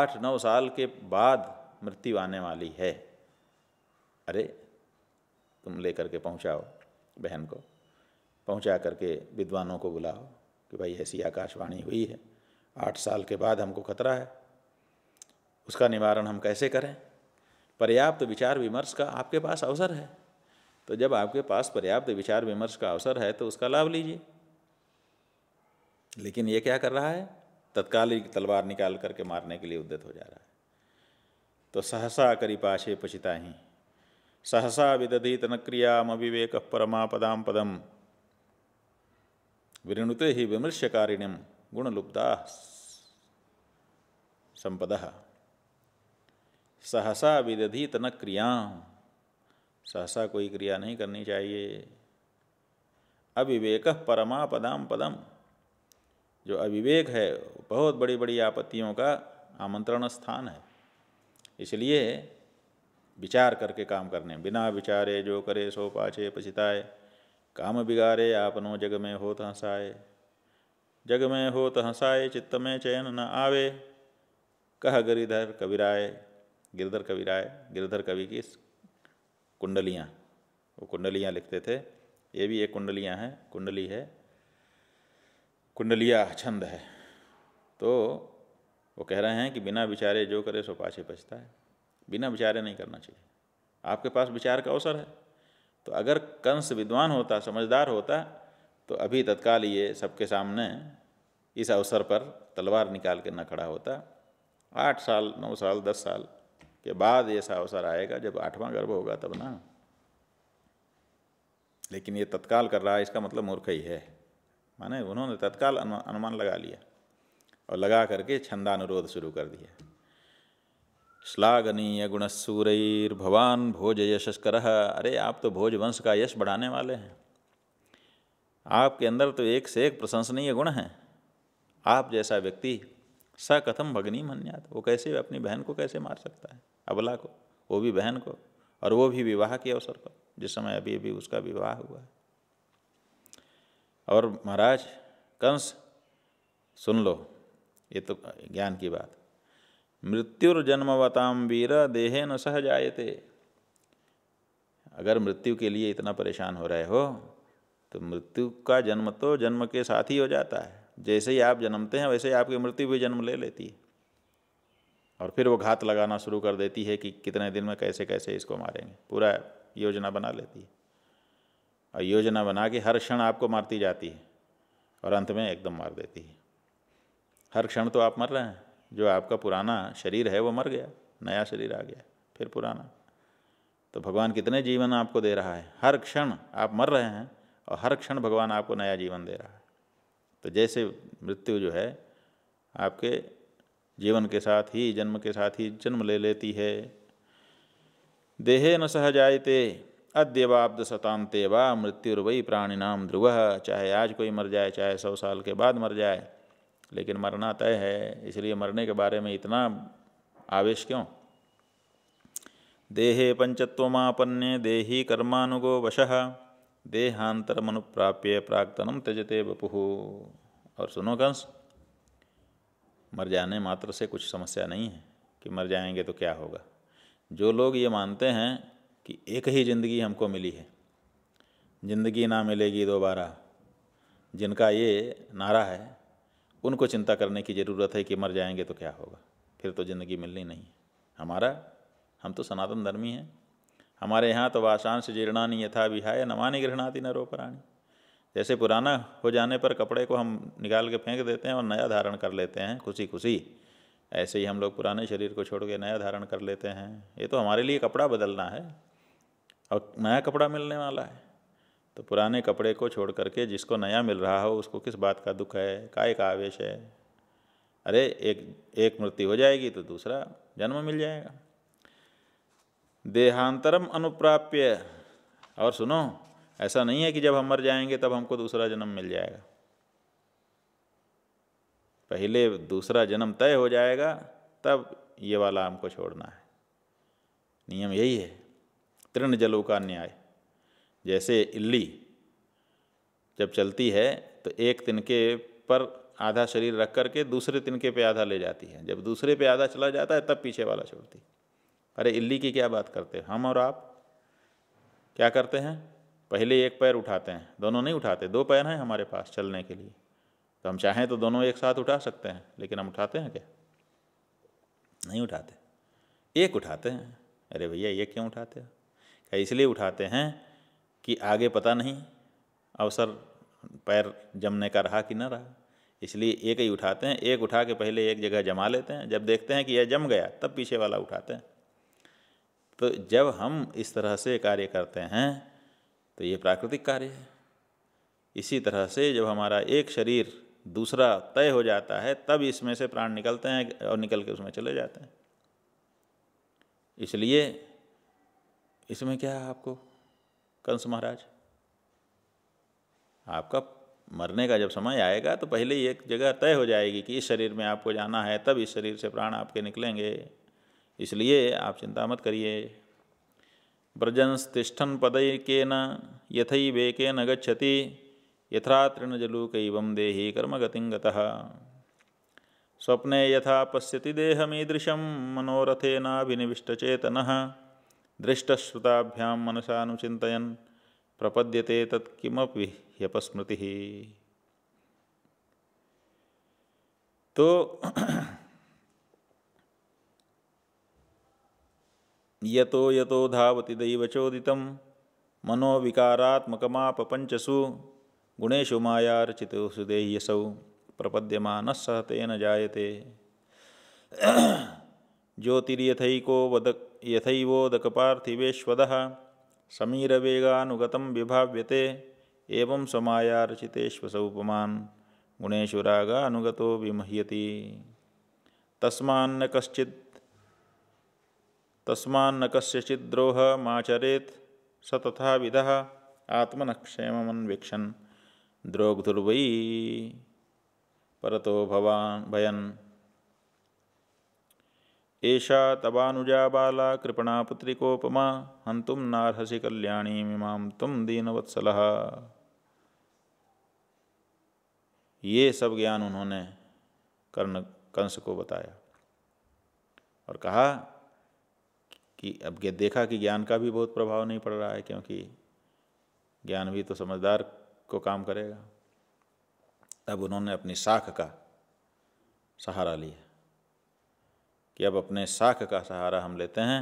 आठ नौ साल के बाद मृत्यु आने वाली है अरे तुम लेकर के पहुँचाओ बहन को पहुंचा करके विद्वानों को बुलाओ कि भाई ऐसी आकाशवाणी हुई है आठ साल के बाद हमको खतरा है उसका निवारण हम कैसे करें पर्याप्त विचार विमर्श का आपके पास अवसर है तो जब आपके पास पर्याप्त विचार विमर्श का अवसर है तो उसका लाभ लीजिए लेकिन ये क्या कर रहा है तत्काल ही तलवार निकाल करके मारने के लिए उद्यत हो जा रहा है तो सहसा करी पाशे पछिता ही सहसा विदधी तनक्रियाम विवेक परमापदाम पदम विणुते ही विमृश्यकारिणी गुणलुब्धा संपद सहसा विदधी तन क्रिया सहसा कोई क्रिया नहीं करनी चाहिए अविवेक परमा पदाम पदम जो अविवेक है बहुत बड़ी बड़ी आपत्तियों का आमंत्रण स्थान है इसलिए विचार करके काम करने बिना विचारे जो करे सो पाछे पछिताए काम बिगाड़े आपनो जग में हो तो हंसाए जग में हो तो हंसाए चित्त में चैन न आवे कह गिरिधर कविराय गिरधर कविराय गिरधर कवि की कुंडलियाँ वो कुंडलियाँ लिखते थे ये भी एक कुंडलियाँ हैं कुंडली है कुंडलिया छंद है तो वो कह रहे हैं कि बिना विचारे जो करे सो पाछे पछता है बिना विचारे नहीं करना चाहिए आपके पास विचार का अवसर है तो अगर कंस विद्वान होता समझदार होता तो अभी तत्काल ये सबके सामने इस अवसर पर तलवार निकाल के न खड़ा होता आठ साल नौ साल दस साल के बाद ऐसा अवसर आएगा जब आठवां गर्भ होगा तब ना लेकिन ये तत्काल कर रहा है इसका मतलब मूर्ख ही है माने उन्होंने तत्काल अनुमान लगा लिया और लगा करके छंदानुरोध शुरू कर दिया श्लाघनीय गुणसूरैर भवान भोज यशस्कर अरे आप तो भोज वंश का यश बढ़ाने वाले हैं आपके अंदर तो एक से एक प्रशंसनीय गुण हैं आप जैसा व्यक्ति स कथम भगनी मन्यात वो कैसे अपनी बहन को कैसे मार सकता है अबला को वो भी बहन को और वो भी विवाह के अवसर पर जिस समय अभी अभी उसका विवाह हुआ है और महाराज कंस सुन लो ये तो ज्ञान की बात मृत्युर्जन्मवताम वीर देहे न सह जायते अगर मृत्यु के लिए इतना परेशान हो रहे हो तो मृत्यु का जन्म तो जन्म के साथ ही हो जाता है जैसे ही आप जन्मते हैं वैसे ही आपकी मृत्यु भी जन्म ले लेती है और फिर वो घात लगाना शुरू कर देती है कि कितने दिन में कैसे कैसे इसको मारेंगे पूरा योजना बना लेती है और योजना बना के हर क्षण आपको मारती जाती है और अंत में एकदम मार देती है हर क्षण तो आप मर रहे हैं जो आपका पुराना शरीर है वो मर गया नया शरीर आ गया फिर पुराना तो भगवान कितने जीवन आपको दे रहा है हर क्षण आप मर रहे हैं और हर क्षण भगवान आपको नया जीवन दे रहा है तो जैसे मृत्यु जो है आपके जीवन के साथ ही जन्म के साथ ही जन्म ले लेती है देहे न सह सहजायते अद्यवाब्द शतांते वा प्राणी प्राणिनाम ध्रुव चाहे आज कोई मर जाए चाहे सौ साल के बाद मर जाए लेकिन मरना तय है इसलिए मरने के बारे में इतना आवेश क्यों देहे पंचत्वमापन्ने देही कर्मानुगो वश देहांतरमनुप्राप्य प्राक्तनम त्यजते बपु और सुनो कंस मर जाने मात्र से कुछ समस्या नहीं है कि मर जाएंगे तो क्या होगा जो लोग ये मानते हैं कि एक ही ज़िंदगी हमको मिली है ज़िंदगी ना मिलेगी दोबारा जिनका ये नारा है उनको चिंता करने की ज़रूरत है कि मर जाएंगे तो क्या होगा फिर तो ज़िंदगी मिलनी नहीं हमारा हम तो सनातन धर्मी हैं हमारे यहाँ तो वाशांश जीर्णानी यथा विहाय गृहणाती गृहणाति नरोपराणी जैसे पुराना हो जाने पर कपड़े को हम निकाल के फेंक देते हैं और नया धारण कर लेते हैं खुशी खुशी ऐसे ही हम लोग पुराने शरीर को छोड़ के नया धारण कर लेते हैं ये तो हमारे लिए कपड़ा बदलना है और नया कपड़ा मिलने वाला है तो पुराने कपड़े को छोड़ करके जिसको नया मिल रहा हो उसको किस बात का दुख है काय का आवेश है अरे एक एक मृत्यु हो जाएगी तो दूसरा जन्म मिल जाएगा देहांतरम अनुप्राप्य और सुनो ऐसा नहीं है कि जब हम मर जाएंगे तब हमको दूसरा जन्म मिल जाएगा पहले दूसरा जन्म तय हो जाएगा तब ये वाला हमको छोड़ना है नियम यही है तृण जलों का न्याय जैसे इल्ली जब चलती है तो एक तिनके पर आधा शरीर रख करके दूसरे तिनके पे आधा ले जाती है जब दूसरे पे आधा चला जाता है तब पीछे वाला छोड़ती अरे इल्ली की क्या बात करते हैं हम और आप क्या करते हैं पहले एक पैर उठाते हैं दोनों नहीं उठाते दो पैर हैं हमारे पास चलने के लिए तो हम चाहें तो दोनों एक साथ उठा सकते हैं लेकिन हम उठाते हैं क्या नहीं उठाते एक उठाते हैं अरे भैया ये क्यों उठाते हो इसलिए उठाते हैं कि आगे पता नहीं अवसर पैर जमने का रहा कि न रहा इसलिए एक ही उठाते हैं एक उठा के पहले एक जगह जमा लेते हैं जब देखते हैं कि यह जम गया तब पीछे वाला उठाते हैं तो जब हम इस तरह से कार्य करते हैं तो ये प्राकृतिक कार्य है इसी तरह से जब हमारा एक शरीर दूसरा तय हो जाता है तब इसमें से प्राण निकलते हैं और निकल के उसमें चले जाते हैं इसलिए इसमें क्या है आपको कंस महाराज आपका मरने का जब समय आएगा तो पहले ही एक जगह तय हो जाएगी कि इस शरीर में आपको जाना है तब इस शरीर से प्राण आपके निकलेंगे इसलिए आप चिंता मत करिए के न यथई न गति यथा तृण जलूक देही कर्मगति स्वप्ने यथा पश्यति देहमीदृशं चेतन दृष्टश्रुताभ्यां मनसानुचिन्तयन् प्रपद्यते तत्कमी ह्यपस्मृति तो यतो यतो धावति दैवचोदितं मनोविकारात्मकमापपञ्चसु गुणेशु मायार्चितो सुदेह्यसौ प्रपद्यम सह तेन जायते ज्योतिर्यथको वदक यथैवोदकपार्थिवेश्वदः समीरवेगानुगतं विभाव्यते एवं समायार्चितेष्वसौपमान् गुणेषु राग अनुगतो विमह्यति तस्मान्न कश्चित् तस्मान्न कस्यचिद्रोहमाचरेत् स तथा तथाविधः आत्मनक्षेममन्वीक्षन् द्रोग्धुर्वयी परतो भवान् भयन् एषा तवानुजा बाला हंतुम हन्तुं कल्याणी मीमा तुम दीनवत्सलः ये सब ज्ञान उन्होंने कर्ण कंस को बताया और कहा कि अब देखा कि ज्ञान का भी बहुत प्रभाव नहीं पड़ रहा है क्योंकि ज्ञान भी तो समझदार को काम करेगा तब उन्होंने अपनी साख का सहारा लिया कि अब अपने साख का सहारा हम लेते हैं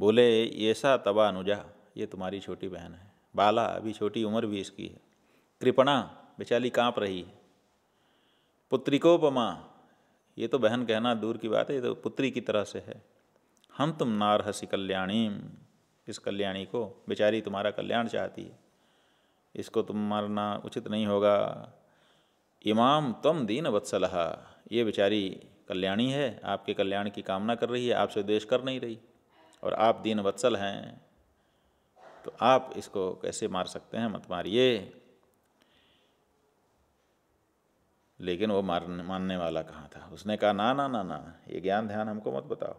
बोले ऐसा तबा अनुजा ये तुम्हारी छोटी बहन है बाला अभी छोटी उम्र भी इसकी है कृपणा बेचाली कांप रही है पुत्रिकोपमा ये तो बहन कहना दूर की बात है ये तो पुत्री की तरह से है हम तुम नार हसी कल्याणीम इस कल्याणी को बेचारी तुम्हारा कल्याण चाहती है इसको तुम मारना उचित नहीं होगा इमाम तुम दीन वत्सलहा ये बेचारी कल्याणी है आपके कल्याण की कामना कर रही है आपसे द्वेष कर नहीं रही और आप दीन वत्सल हैं तो आप इसको कैसे मार सकते हैं मत मारिए लेकिन वो मारने मानने वाला कहाँ था उसने कहा ना ना ना ना ये ज्ञान ध्यान हमको मत बताओ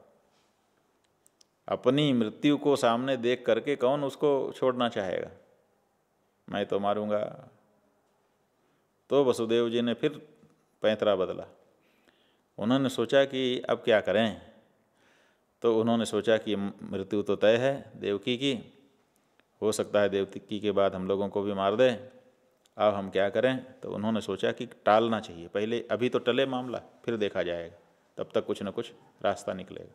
अपनी मृत्यु को सामने देख करके कौन उसको छोड़ना चाहेगा मैं तो मारूंगा तो वसुदेव जी ने फिर पैंतरा बदला उन्होंने सोचा कि अब क्या करें तो उन्होंने सोचा कि मृत्यु तो तय है देवकी की हो सकता है देवकी के बाद हम लोगों को भी मार दे अब हम क्या करें तो उन्होंने सोचा कि टालना चाहिए पहले अभी तो टले मामला फिर देखा जाएगा तब तक कुछ न कुछ रास्ता निकलेगा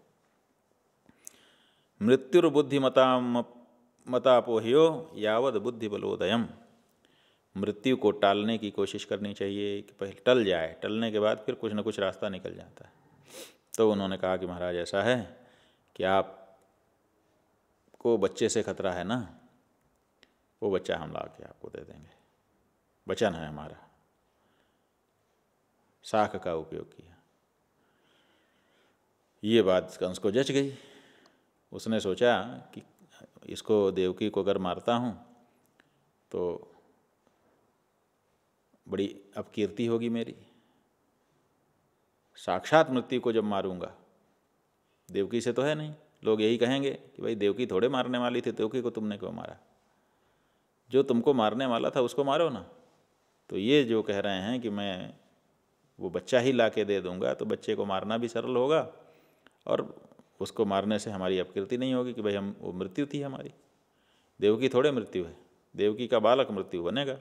मृत्युर्बुद्धिमता मतापोहियो यावद बलोदयम मृत्यु को टालने की कोशिश करनी चाहिए कि पहले टल जाए टलने के बाद फिर कुछ ना कुछ रास्ता निकल जाता है तो उन्होंने कहा कि महाराज ऐसा है कि आप को बच्चे से खतरा है ना वो बच्चा हम ला के आपको दे देंगे बचन है हमारा साख का उपयोग किया ये बात कंस को जच गई उसने सोचा कि इसको देवकी को अगर मारता हूँ तो बड़ी अब कीर्ति होगी मेरी साक्षात मृत्यु को जब मारूंगा देवकी से तो है नहीं लोग यही कहेंगे कि भाई देवकी थोड़े मारने वाली थी देवकी को तुमने क्यों मारा जो तुमको मारने वाला था उसको मारो ना तो ये जो कह रहे हैं कि मैं वो बच्चा ही ला के दे दूंगा तो बच्चे को मारना भी सरल होगा और उसको मारने से हमारी अपकृति नहीं होगी कि भाई हम वो मृत्यु थी हमारी देवकी थोड़े मृत्यु है देवकी का बालक मृत्यु बनेगा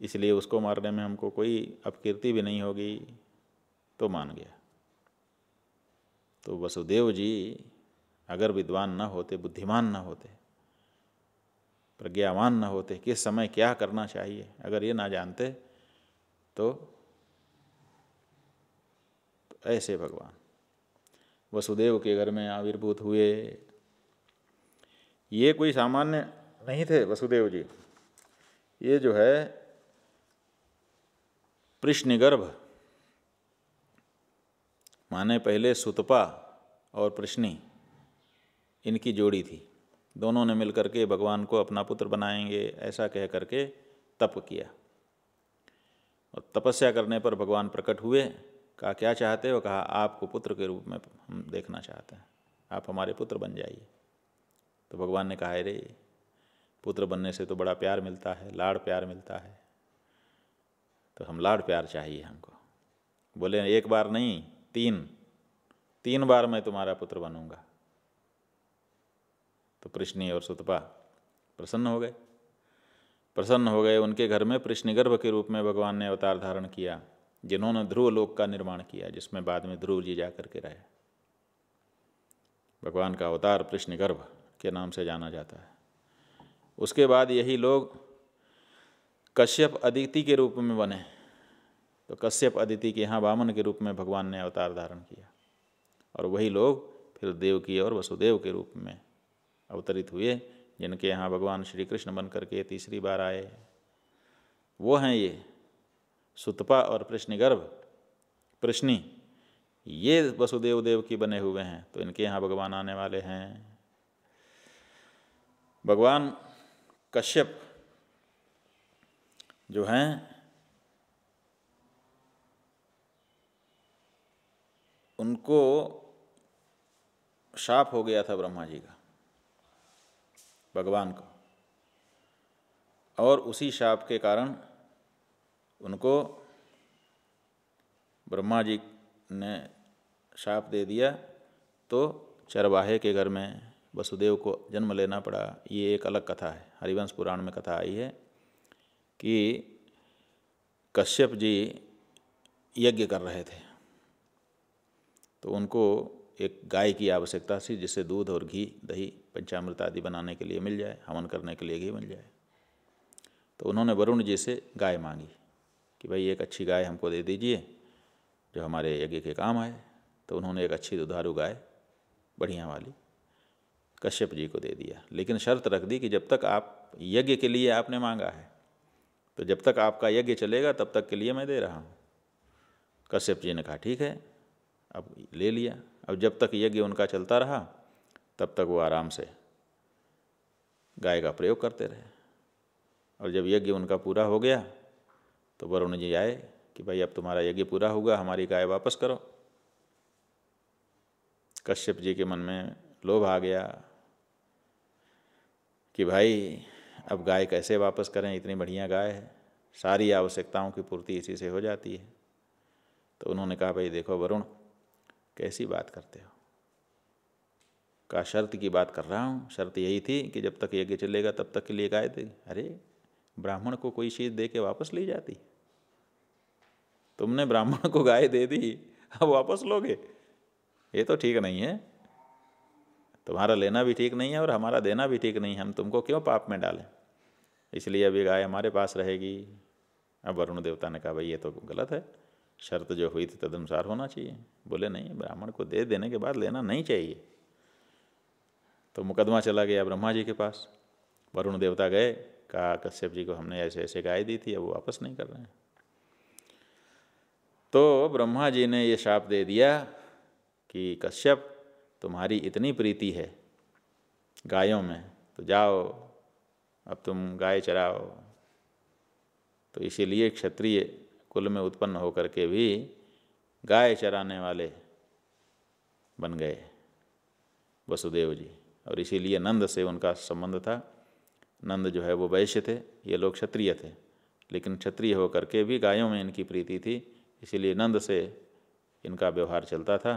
इसलिए उसको मारने में हमको कोई अपकीर्ति भी नहीं होगी तो मान गया तो वसुदेव जी अगर विद्वान न होते बुद्धिमान न होते प्रज्ञावान न होते किस समय क्या करना चाहिए अगर ये ना जानते तो, तो ऐसे भगवान वसुदेव के घर में आविर्भूत हुए ये कोई सामान्य नहीं थे वसुदेव जी ये जो है पृश्निगर्भ माने पहले सुतपा और प्रश्नि इनकी जोड़ी थी दोनों ने मिलकर के भगवान को अपना पुत्र बनाएंगे ऐसा कह करके तप किया और तपस्या करने पर भगवान प्रकट हुए कहा क्या चाहते हो कहा आपको पुत्र के रूप में हम देखना चाहते हैं आप हमारे पुत्र बन जाइए तो भगवान ने कहा रे पुत्र बनने से तो बड़ा प्यार मिलता है लाड़ प्यार मिलता है तो हम लाड प्यार चाहिए हमको बोले एक बार नहीं तीन तीन बार मैं तुम्हारा पुत्र बनूंगा तो प्रश्नि और सुतपा प्रसन्न हो गए प्रसन्न हो गए उनके घर में प्रश्निगर्भ के रूप में भगवान ने अवतार धारण किया जिन्होंने ध्रुव लोक का निर्माण किया जिसमें बाद में ध्रुव जी जा करके रहे भगवान का अवतार गर्भ के नाम से जाना जाता है उसके बाद यही लोग कश्यप अदिति के रूप में बने तो कश्यप अदिति के यहाँ वामन के रूप में भगवान ने अवतार धारण किया और वही लोग फिर देव की और वसुदेव के रूप में अवतरित हुए जिनके यहाँ भगवान श्री कृष्ण बन करके तीसरी बार आए वो हैं ये सुतपा और प्रश्निगर्भ प्रश्नि ये वसुदेव देव की बने हुए हैं तो इनके यहाँ भगवान आने वाले हैं भगवान कश्यप जो हैं उनको शाप हो गया था ब्रह्मा जी का भगवान को और उसी शाप के कारण उनको ब्रह्मा जी ने शाप दे दिया तो चरवाहे के घर में वसुदेव को जन्म लेना पड़ा ये एक अलग कथा है हरिवंश पुराण में कथा आई है कि कश्यप जी यज्ञ कर रहे थे तो उनको एक गाय की आवश्यकता थी जिससे दूध और घी दही पंचामृत आदि बनाने के लिए मिल जाए हवन करने के लिए घी मिल जाए तो उन्होंने वरुण जी से गाय मांगी कि भाई एक अच्छी गाय हमको दे दीजिए जो हमारे यज्ञ के काम आए तो उन्होंने एक अच्छी दुधारू गाय बढ़िया वाली कश्यप जी को दे दिया लेकिन शर्त रख दी कि जब तक आप यज्ञ के लिए आपने मांगा है तो जब तक आपका यज्ञ चलेगा तब तक के लिए मैं दे रहा हूँ कश्यप जी ने कहा ठीक है अब ले लिया अब जब तक यज्ञ उनका चलता रहा तब तक वो आराम से गाय का प्रयोग करते रहे और जब यज्ञ उनका पूरा हो गया तो वरुण जी आए कि भाई अब तुम्हारा यज्ञ पूरा होगा हमारी गाय वापस करो कश्यप जी के मन में लोभ आ गया कि भाई अब गाय कैसे वापस करें इतनी बढ़िया गाय है सारी आवश्यकताओं की पूर्ति इसी से हो जाती है तो उन्होंने कहा भाई देखो वरुण कैसी बात करते हो का शर्त की बात कर रहा हूँ शर्त यही थी कि जब तक यज्ञ चलेगा तब तक के लिए गाय देगी अरे ब्राह्मण को कोई चीज़ दे के वापस ली जाती तुमने ब्राह्मण को गाय दे दी अब वापस लोगे ये तो ठीक नहीं है तुम्हारा लेना भी ठीक नहीं है और हमारा देना भी ठीक नहीं है हम तुमको क्यों पाप में डालें इसलिए अब ये गाय हमारे पास रहेगी अब वरुण देवता ने कहा भाई ये तो गलत है शर्त जो हुई थी तदनुसार होना चाहिए बोले नहीं ब्राह्मण को दे देने के बाद लेना नहीं चाहिए तो मुकदमा चला गया ब्रह्मा जी के पास वरुण देवता गए कहा कश्यप जी को हमने ऐसे ऐसे गाय दी थी अब वो वापस नहीं कर रहे हैं तो ब्रह्मा जी ने ये शाप दे दिया कि कश्यप तुम्हारी इतनी प्रीति है गायों में तो जाओ अब तुम गाय चराओ तो इसीलिए क्षत्रिय कुल में उत्पन्न होकर के भी गाय चराने वाले बन गए वसुदेव जी और इसीलिए नंद से उनका संबंध था नंद जो है वो वैश्य थे ये लोग क्षत्रिय थे लेकिन क्षत्रिय होकर के भी गायों में इनकी प्रीति थी इसीलिए नंद से इनका व्यवहार चलता था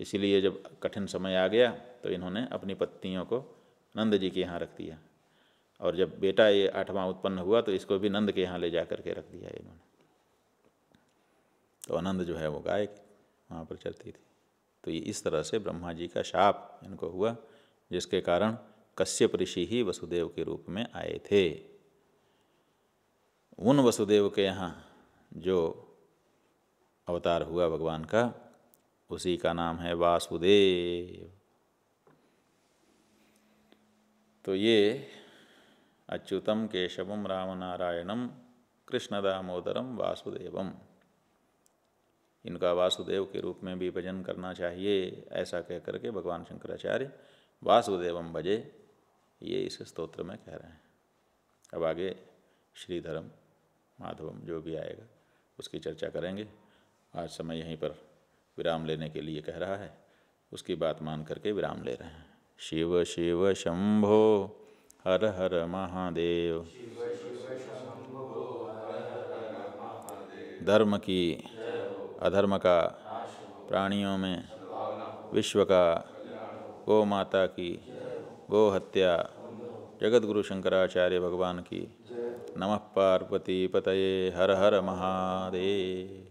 इसीलिए जब कठिन समय आ गया तो इन्होंने अपनी पत्नियों को नंद जी के यहाँ रख दिया और जब बेटा ये आठवां उत्पन्न हुआ तो इसको भी नंद के यहाँ ले जा करके रख दिया इन्होंने तो आनंद जो है वो गाय वहाँ पर चलती थी तो ये इस तरह से ब्रह्मा जी का शाप इनको हुआ जिसके कारण कश्यप ऋषि ही वसुदेव के रूप में आए थे उन वसुदेव के यहाँ जो अवतार हुआ भगवान का उसी का नाम है वासुदेव तो ये अच्युतम केशवम रामनारायणम कृष्ण दामोदरम वासुदेवम इनका वासुदेव के रूप में भी भजन करना चाहिए ऐसा कह करके भगवान शंकराचार्य वासुदेवम भजे ये इस स्तोत्र में कह रहे हैं अब आगे श्रीधरम माधवम जो भी आएगा उसकी चर्चा करेंगे आज समय यहीं पर विराम लेने के लिए कह रहा है उसकी बात मान करके विराम ले रहे हैं शिव शिव शंभो हर हर महादेव धर्म की अधर्म का प्राणियों में विश्व का गो माता की गो हत्या जगदगुरु शंकराचार्य भगवान की नमः पार्वती पतये हर हर महादेव